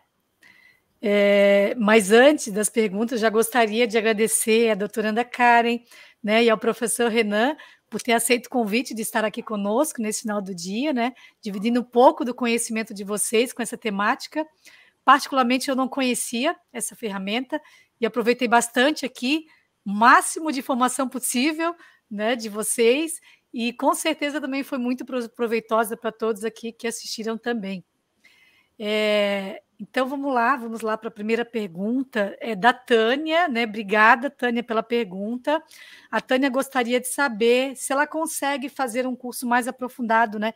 É, mas antes das perguntas, já gostaria de agradecer à Ana Karen né, e ao professor Renan por ter aceito o convite de estar aqui conosco nesse final do dia, né? Dividindo um pouco do conhecimento de vocês com essa temática. Particularmente, eu não conhecia essa ferramenta e aproveitei bastante aqui, máximo de informação possível, né, de vocês. E com certeza também foi muito proveitosa para todos aqui que assistiram também. É, então vamos lá, vamos lá para a primeira pergunta é da Tânia, né? Obrigada, Tânia, pela pergunta. A Tânia gostaria de saber se ela consegue fazer um curso mais aprofundado, né,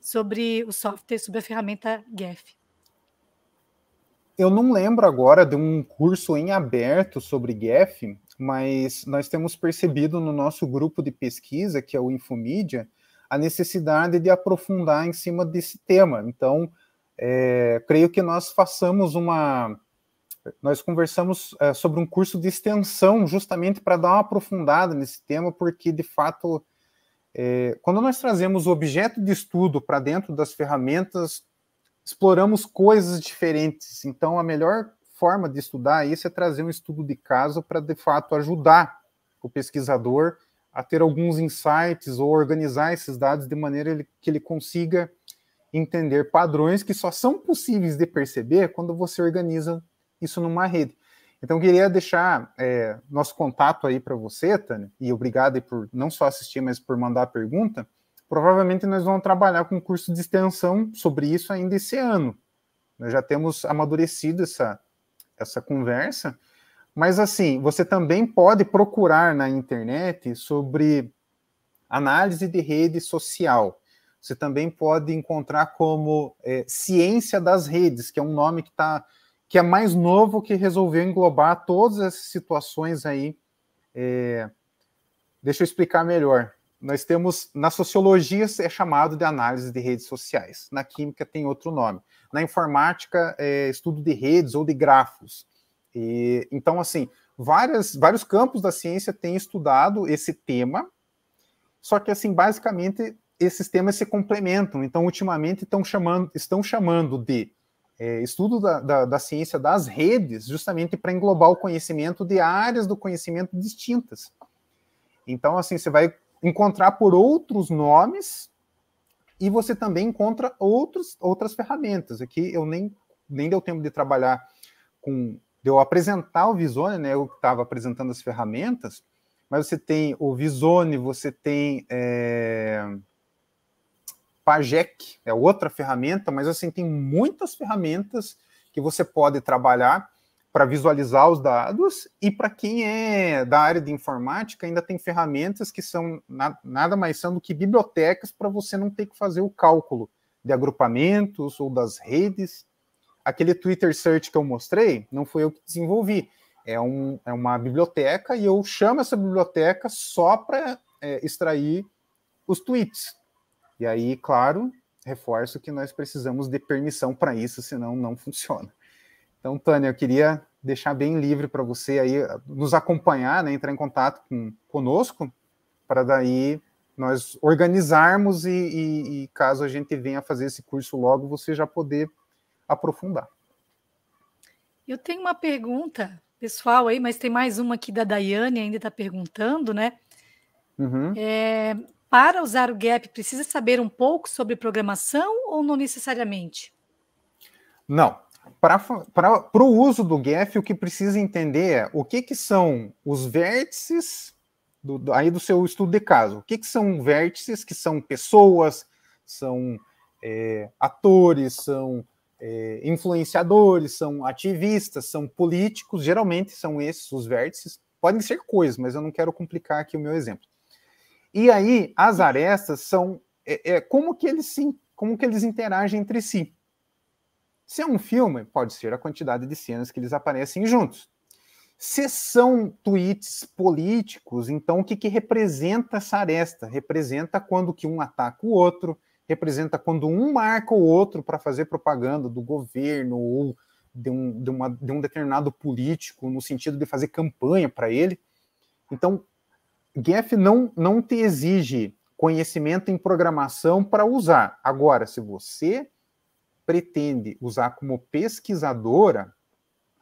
sobre o software, sobre a ferramenta GEF. Eu não lembro agora de um curso em aberto sobre GEF, mas nós temos percebido no nosso grupo de pesquisa, que é o Infomídia, a necessidade de aprofundar em cima desse tema. Então, é, creio que nós façamos uma. Nós conversamos é, sobre um curso de extensão, justamente para dar uma aprofundada nesse tema, porque, de fato, é, quando nós trazemos o objeto de estudo para dentro das ferramentas, exploramos coisas diferentes. Então, a melhor forma de estudar isso é trazer um estudo de caso para, de fato, ajudar o pesquisador a ter alguns insights ou organizar esses dados de maneira que ele consiga entender padrões que só são possíveis de perceber quando você organiza isso numa rede. Então, queria deixar é, nosso contato aí para você, Tânia, e obrigado por não só assistir, mas por mandar a pergunta. Provavelmente nós vamos trabalhar com um curso de extensão sobre isso ainda esse ano. Nós já temos amadurecido essa, essa conversa, mas assim, você também pode procurar na internet sobre análise de rede social. Você também pode encontrar como é, Ciência das Redes, que é um nome que está que é mais novo que resolveu englobar todas essas situações aí. É... Deixa eu explicar melhor. Nós temos na sociologia é chamado de análise de redes sociais, na química tem outro nome, na informática é estudo de redes ou de grafos. E, então, assim, várias, vários campos da ciência têm estudado esse tema, só que assim basicamente esses temas se complementam. Então, ultimamente, estão chamando, estão chamando de é, estudo da, da, da, ciência das redes, justamente para englobar o conhecimento de áreas do conhecimento distintas. Então, assim, você vai encontrar por outros nomes e você também encontra outros, outras ferramentas. Aqui eu nem, nem deu tempo de trabalhar com. de eu apresentar o Visone, né? Eu estava apresentando as ferramentas, mas você tem o Visone, você tem. É, Pajek é outra ferramenta, mas assim, tem muitas ferramentas que você pode trabalhar para visualizar os dados e para quem é da área de informática ainda tem ferramentas que são na, nada mais são do que bibliotecas para você não ter que fazer o cálculo de agrupamentos ou das redes. Aquele Twitter search que eu mostrei não foi eu que desenvolvi, é, um, é uma biblioteca e eu chamo essa biblioteca só para é, extrair os tweets. E aí, claro, reforço que nós precisamos de permissão para isso, senão não funciona. Então, Tânia, eu queria deixar bem livre para você aí ah, nos acompanhar, né, entrar em contato com, conosco, para daí nós organizarmos e, e, e, caso a gente venha fazer esse curso logo, você já poder aprofundar. Eu tenho uma pergunta pessoal aí, mas tem mais uma aqui da Daiane ainda está perguntando, né? Uhum. É, para usar o Gap, precisa saber um pouco sobre programação ou não necessariamente? Não. Para o uso do gap o que precisa entender é o que, que são os vértices do, do, aí do seu estudo de caso. O que, que são vértices, que são pessoas, são é, atores, são é, influenciadores, são ativistas, são políticos. Geralmente são esses os vértices. Podem ser coisas, mas eu não quero complicar aqui o meu exemplo. E aí as arestas são é, é, como que eles se, como que eles interagem entre si. Se é um filme, pode ser a quantidade de cenas que eles aparecem juntos. Se são tweets políticos, então o que, que representa essa aresta? Representa quando que um ataca o outro, representa quando um marca o outro para fazer propaganda do governo ou de um, de, uma, de um determinado político, no sentido de fazer campanha para ele. Então, GAF não, não te exige conhecimento em programação para usar. Agora, se você pretende usar como pesquisadora,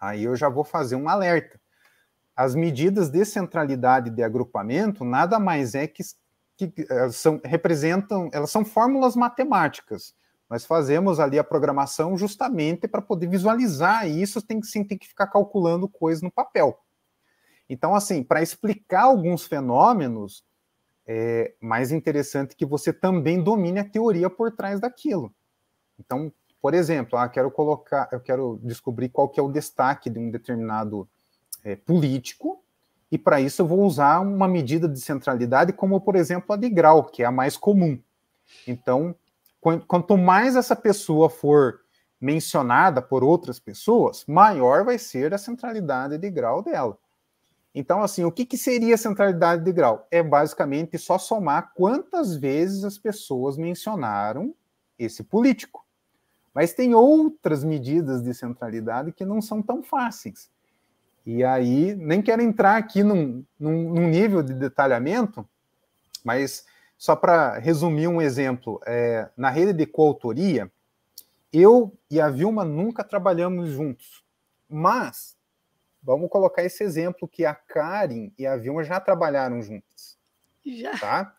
aí eu já vou fazer um alerta. As medidas de centralidade de agrupamento nada mais é que, que eh, são, representam, elas são fórmulas matemáticas. Nós fazemos ali a programação justamente para poder visualizar isso, tem que sim tem que ficar calculando coisas no papel. Então, assim, para explicar alguns fenômenos, é mais interessante que você também domine a teoria por trás daquilo. Então, por exemplo, ah, quero colocar, eu quero descobrir qual que é o destaque de um determinado é, político, e para isso eu vou usar uma medida de centralidade, como por exemplo a de grau, que é a mais comum. Então, quanto mais essa pessoa for mencionada por outras pessoas, maior vai ser a centralidade de grau dela. Então, assim, o que, que seria centralidade de grau? É basicamente só somar quantas vezes as pessoas mencionaram esse político. Mas tem outras medidas de centralidade que não são tão fáceis. E aí, nem quero entrar aqui num, num, num nível de detalhamento, mas só para resumir um exemplo, é, na rede de coautoria, eu e a Vilma nunca trabalhamos juntos, mas Vamos colocar esse exemplo que a Karen e a Vilma já trabalharam juntas. Já. Tá?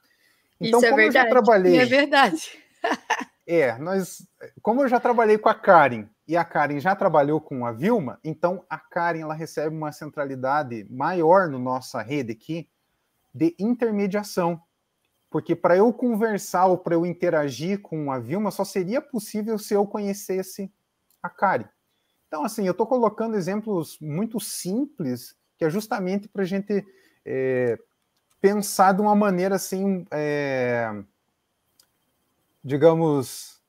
Então, Isso é como é verdade. eu já trabalhei. É verdade. é, nós. Como eu já trabalhei com a Karen e a Karen já trabalhou com a Vilma, então a Karen ela recebe uma centralidade maior no nossa rede aqui de intermediação. Porque para eu conversar ou para eu interagir com a Vilma, só seria possível se eu conhecesse a Karen. Então, assim, eu estou colocando exemplos muito simples, que é justamente para a gente é, pensar de uma maneira assim, é, digamos,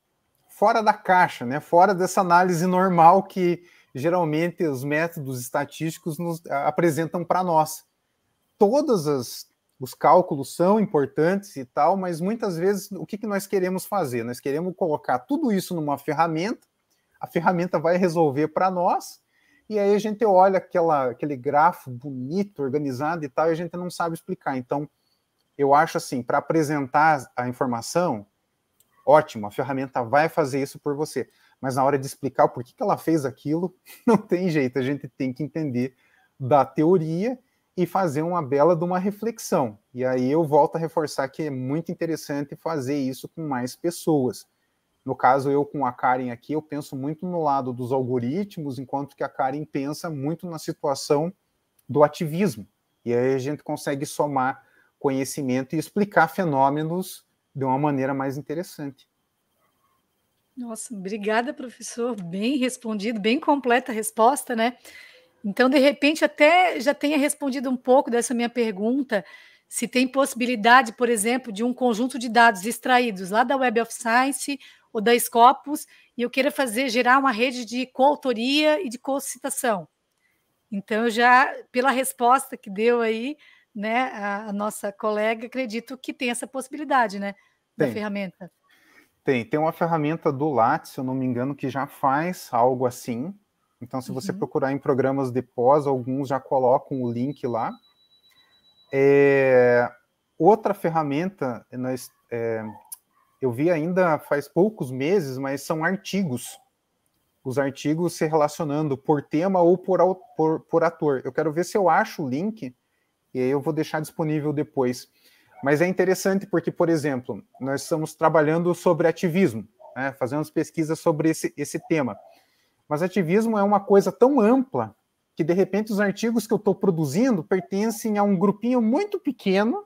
fora da caixa, né? fora dessa análise normal que geralmente os métodos estatísticos nos apresentam para nós. Todas as, os cálculos são importantes e tal, mas muitas vezes o que, que nós queremos fazer? Nós queremos colocar tudo isso numa ferramenta a ferramenta vai resolver para nós. E aí a gente olha aquela, aquele grafo bonito, organizado e tal, e a gente não sabe explicar. Então, eu acho assim, para apresentar a informação, ótimo, a ferramenta vai fazer isso por você. Mas na hora de explicar o porquê que ela fez aquilo, não tem jeito, a gente tem que entender da teoria e fazer uma bela de uma reflexão. E aí eu volto a reforçar que é muito interessante fazer isso com mais pessoas. No caso, eu com a Karen aqui, eu penso muito no lado dos algoritmos, enquanto que a Karen pensa muito na situação do ativismo. E aí a gente consegue somar conhecimento e explicar fenômenos de uma maneira mais interessante. Nossa, obrigada, professor. Bem respondido, bem completa a resposta, né? Então, de repente, até já tenha respondido um pouco dessa minha pergunta, se tem possibilidade, por exemplo, de um conjunto de dados extraídos lá da Web of Science o da Scopus e eu queira fazer gerar uma rede de coautoria e de co-citação. Então, já pela resposta que deu aí, né, a, a nossa colega, acredito que tem essa possibilidade, né, da tem. ferramenta. Tem, tem uma ferramenta do LAT, se eu não me engano, que já faz algo assim. Então, se você uhum. procurar em programas de pós, alguns já colocam o link lá. É, outra ferramenta, nós, é, eu vi ainda faz poucos meses, mas são artigos. Os artigos se relacionando por tema ou por, por, por ator. Eu quero ver se eu acho o link, e aí eu vou deixar disponível depois. Mas é interessante porque, por exemplo, nós estamos trabalhando sobre ativismo, né? fazemos pesquisas sobre esse, esse tema. Mas ativismo é uma coisa tão ampla que, de repente, os artigos que eu estou produzindo pertencem a um grupinho muito pequeno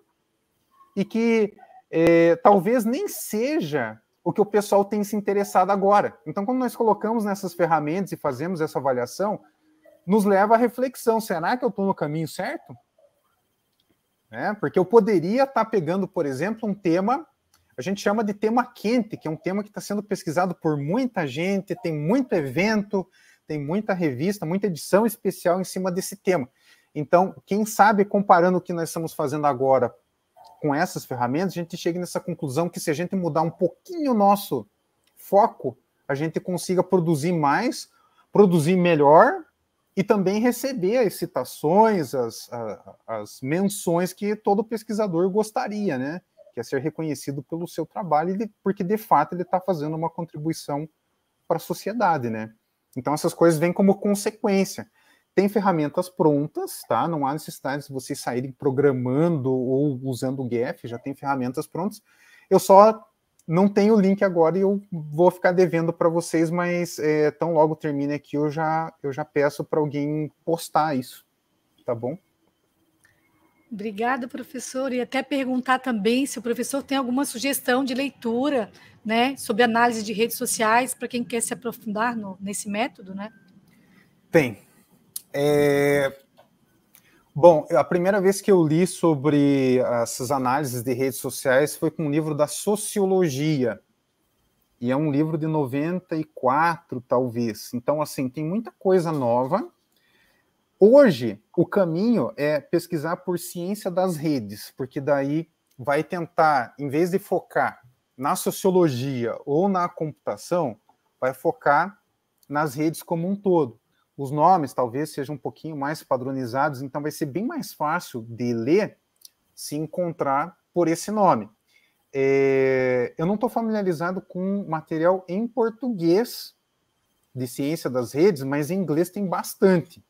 e que é, talvez nem seja o que o pessoal tem se interessado agora. Então, quando nós colocamos nessas ferramentas e fazemos essa avaliação, nos leva à reflexão: será que eu estou no caminho certo? É, porque eu poderia estar tá pegando, por exemplo, um tema, a gente chama de tema quente, que é um tema que está sendo pesquisado por muita gente, tem muito evento, tem muita revista, muita edição especial em cima desse tema. Então, quem sabe comparando o que nós estamos fazendo agora com essas ferramentas, a gente chega nessa conclusão que se a gente mudar um pouquinho o nosso foco, a gente consiga produzir mais, produzir melhor e também receber as citações, as, as menções que todo pesquisador gostaria, né? Que é ser reconhecido pelo seu trabalho, porque de fato ele está fazendo uma contribuição para a sociedade, né? Então essas coisas vêm como consequência tem ferramentas prontas, tá? Não há necessidade de vocês saírem programando ou usando o GEF, já tem ferramentas prontas. Eu só não tenho o link agora e eu vou ficar devendo para vocês, mas é, tão logo termine aqui, eu já, eu já peço para alguém postar isso, tá bom? Obrigada, professor. E até perguntar também se o professor tem alguma sugestão de leitura né, sobre análise de redes sociais para quem quer se aprofundar no, nesse método, né? Tem, é... Bom, a primeira vez que eu li sobre essas análises de redes sociais foi com um livro da sociologia. E é um livro de 94, talvez. Então, assim, tem muita coisa nova. Hoje, o caminho é pesquisar por ciência das redes, porque daí vai tentar, em vez de focar na sociologia ou na computação, vai focar nas redes como um todo os nomes talvez sejam um pouquinho mais padronizados, então vai ser bem mais fácil de ler se encontrar por esse nome. É, eu não estou familiarizado com material em português de ciência das redes, mas em inglês tem bastante.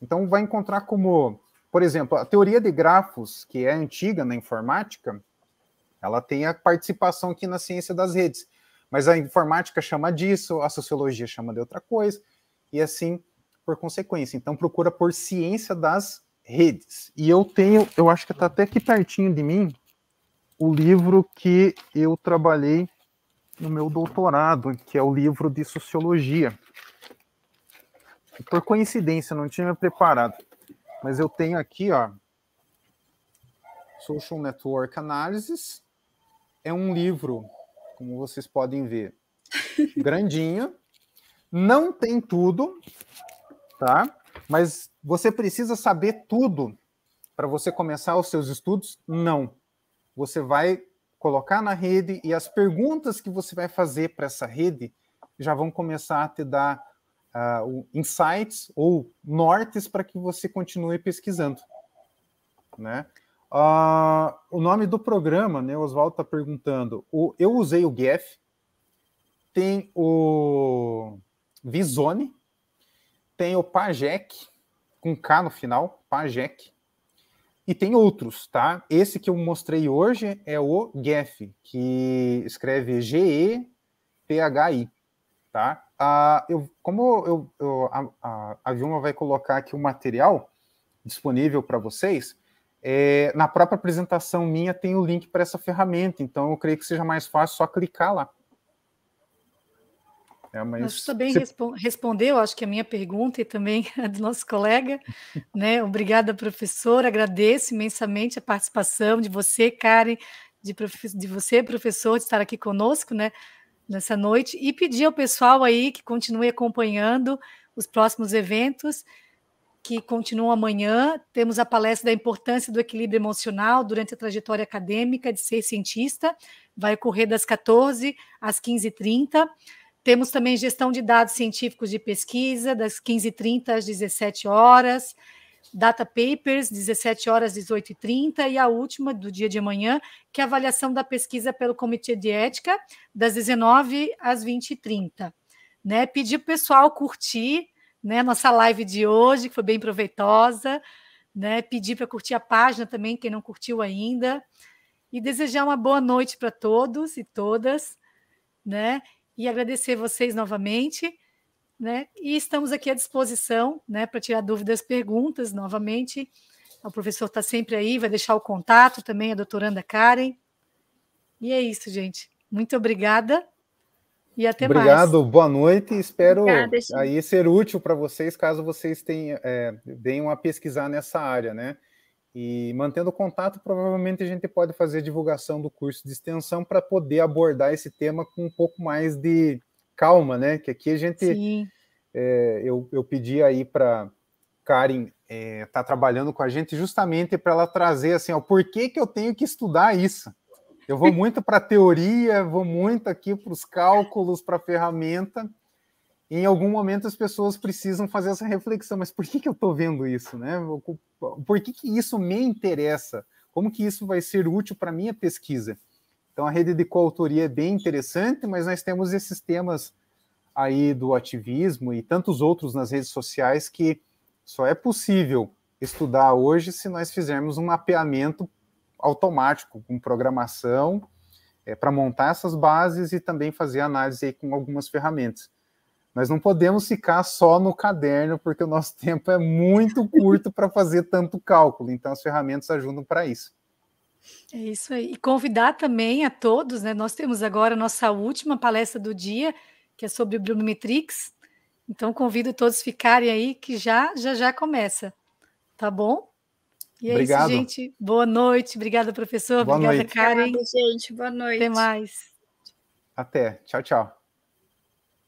Então vai encontrar como, por exemplo, a teoria de grafos, que é antiga na informática, ela tem a participação aqui na ciência das redes. Mas a informática chama disso, a sociologia chama de outra coisa, e assim por consequência. Então, procura por ciência das redes. E eu tenho, eu acho que está até aqui pertinho de mim, o livro que eu trabalhei no meu doutorado, que é o livro de sociologia. Por coincidência, não tinha preparado, mas eu tenho aqui, ó, Social Network Analysis. É um livro, como vocês podem ver, grandinho, não tem tudo, tá? Mas você precisa saber tudo para você começar os seus estudos? Não. Você vai colocar na rede e as perguntas que você vai fazer para essa rede já vão começar a te dar uh, insights ou nortes para que você continue pesquisando, né? Uh, o nome do programa, né? Oswaldo está perguntando. O, eu usei o GEF, tem o Visone, tem o Pajek, com K no final, Pajek. E tem outros, tá? Esse que eu mostrei hoje é o GEF, que escreve G-E-P-H-I, tá? Ah, eu, como eu, eu a, a, a Vilma vai colocar aqui o material disponível para vocês, é, na própria apresentação minha tem o link para essa ferramenta, então eu creio que seja mais fácil só clicar lá. É, mas você bem respondeu, acho que a minha pergunta e também a do nosso colega, né? Obrigada, professor. Agradeço imensamente a participação de você, Karen, de, prof... de você, professor, de estar aqui conosco, né? Nessa noite e pedir ao pessoal aí que continue acompanhando os próximos eventos que continuam amanhã. Temos a palestra da importância do equilíbrio emocional durante a trajetória acadêmica de ser cientista. Vai ocorrer das 14 às 15h30. Temos também gestão de dados científicos de pesquisa, das 15h30 às 17 horas, data papers, 17 horas, 18h30, e a última do dia de amanhã, que é a avaliação da pesquisa pelo Comitê de Ética, das 19 às 20h30. Né? Pedir para o pessoal curtir né, nossa live de hoje, que foi bem proveitosa, né? pedir para curtir a página também, quem não curtiu ainda, e desejar uma boa noite para todos e todas, né? e agradecer vocês novamente. Né? E estamos aqui à disposição né, para tirar dúvidas, perguntas novamente. O professor está sempre aí, vai deixar o contato também, a doutoranda Karen. E é isso, gente. Muito obrigada e até Obrigado, mais. Obrigado, boa noite. Espero Obrigada, aí ser útil para vocês, caso vocês tenham, é, deem uma pesquisar nessa área, né? E mantendo contato, provavelmente a gente pode fazer divulgação do curso de extensão para poder abordar esse tema com um pouco mais de calma, né? Que aqui a gente. É, eu, eu pedi aí para Karen é, tá trabalhando com a gente justamente para ela trazer assim, ó, por que, que eu tenho que estudar isso? Eu vou muito para a teoria, vou muito aqui para os cálculos, para a ferramenta, em algum momento as pessoas precisam fazer essa reflexão, mas por que, que eu estou vendo isso, né? Por que, que isso me interessa? Como que isso vai ser útil para minha pesquisa? Então a rede de coautoria é bem interessante, mas nós temos esses temas aí do ativismo e tantos outros nas redes sociais que só é possível estudar hoje se nós fizermos um mapeamento automático com programação é, para montar essas bases e também fazer análise com algumas ferramentas. Nós não podemos ficar só no caderno, porque o nosso tempo é muito curto para fazer tanto cálculo. Então, as ferramentas ajudam para isso. É isso aí. E convidar também a todos, né? Nós temos agora a nossa última palestra do dia, que é sobre Brunometrix. Então, convido todos a ficarem aí, que já, já, já começa. Tá bom? E é Obrigado. isso, gente. Boa noite. Obrigada, professor. Boa Obrigada, noite. Karen. Obrigada, gente. Boa noite. Até mais. Até. Tchau, tchau.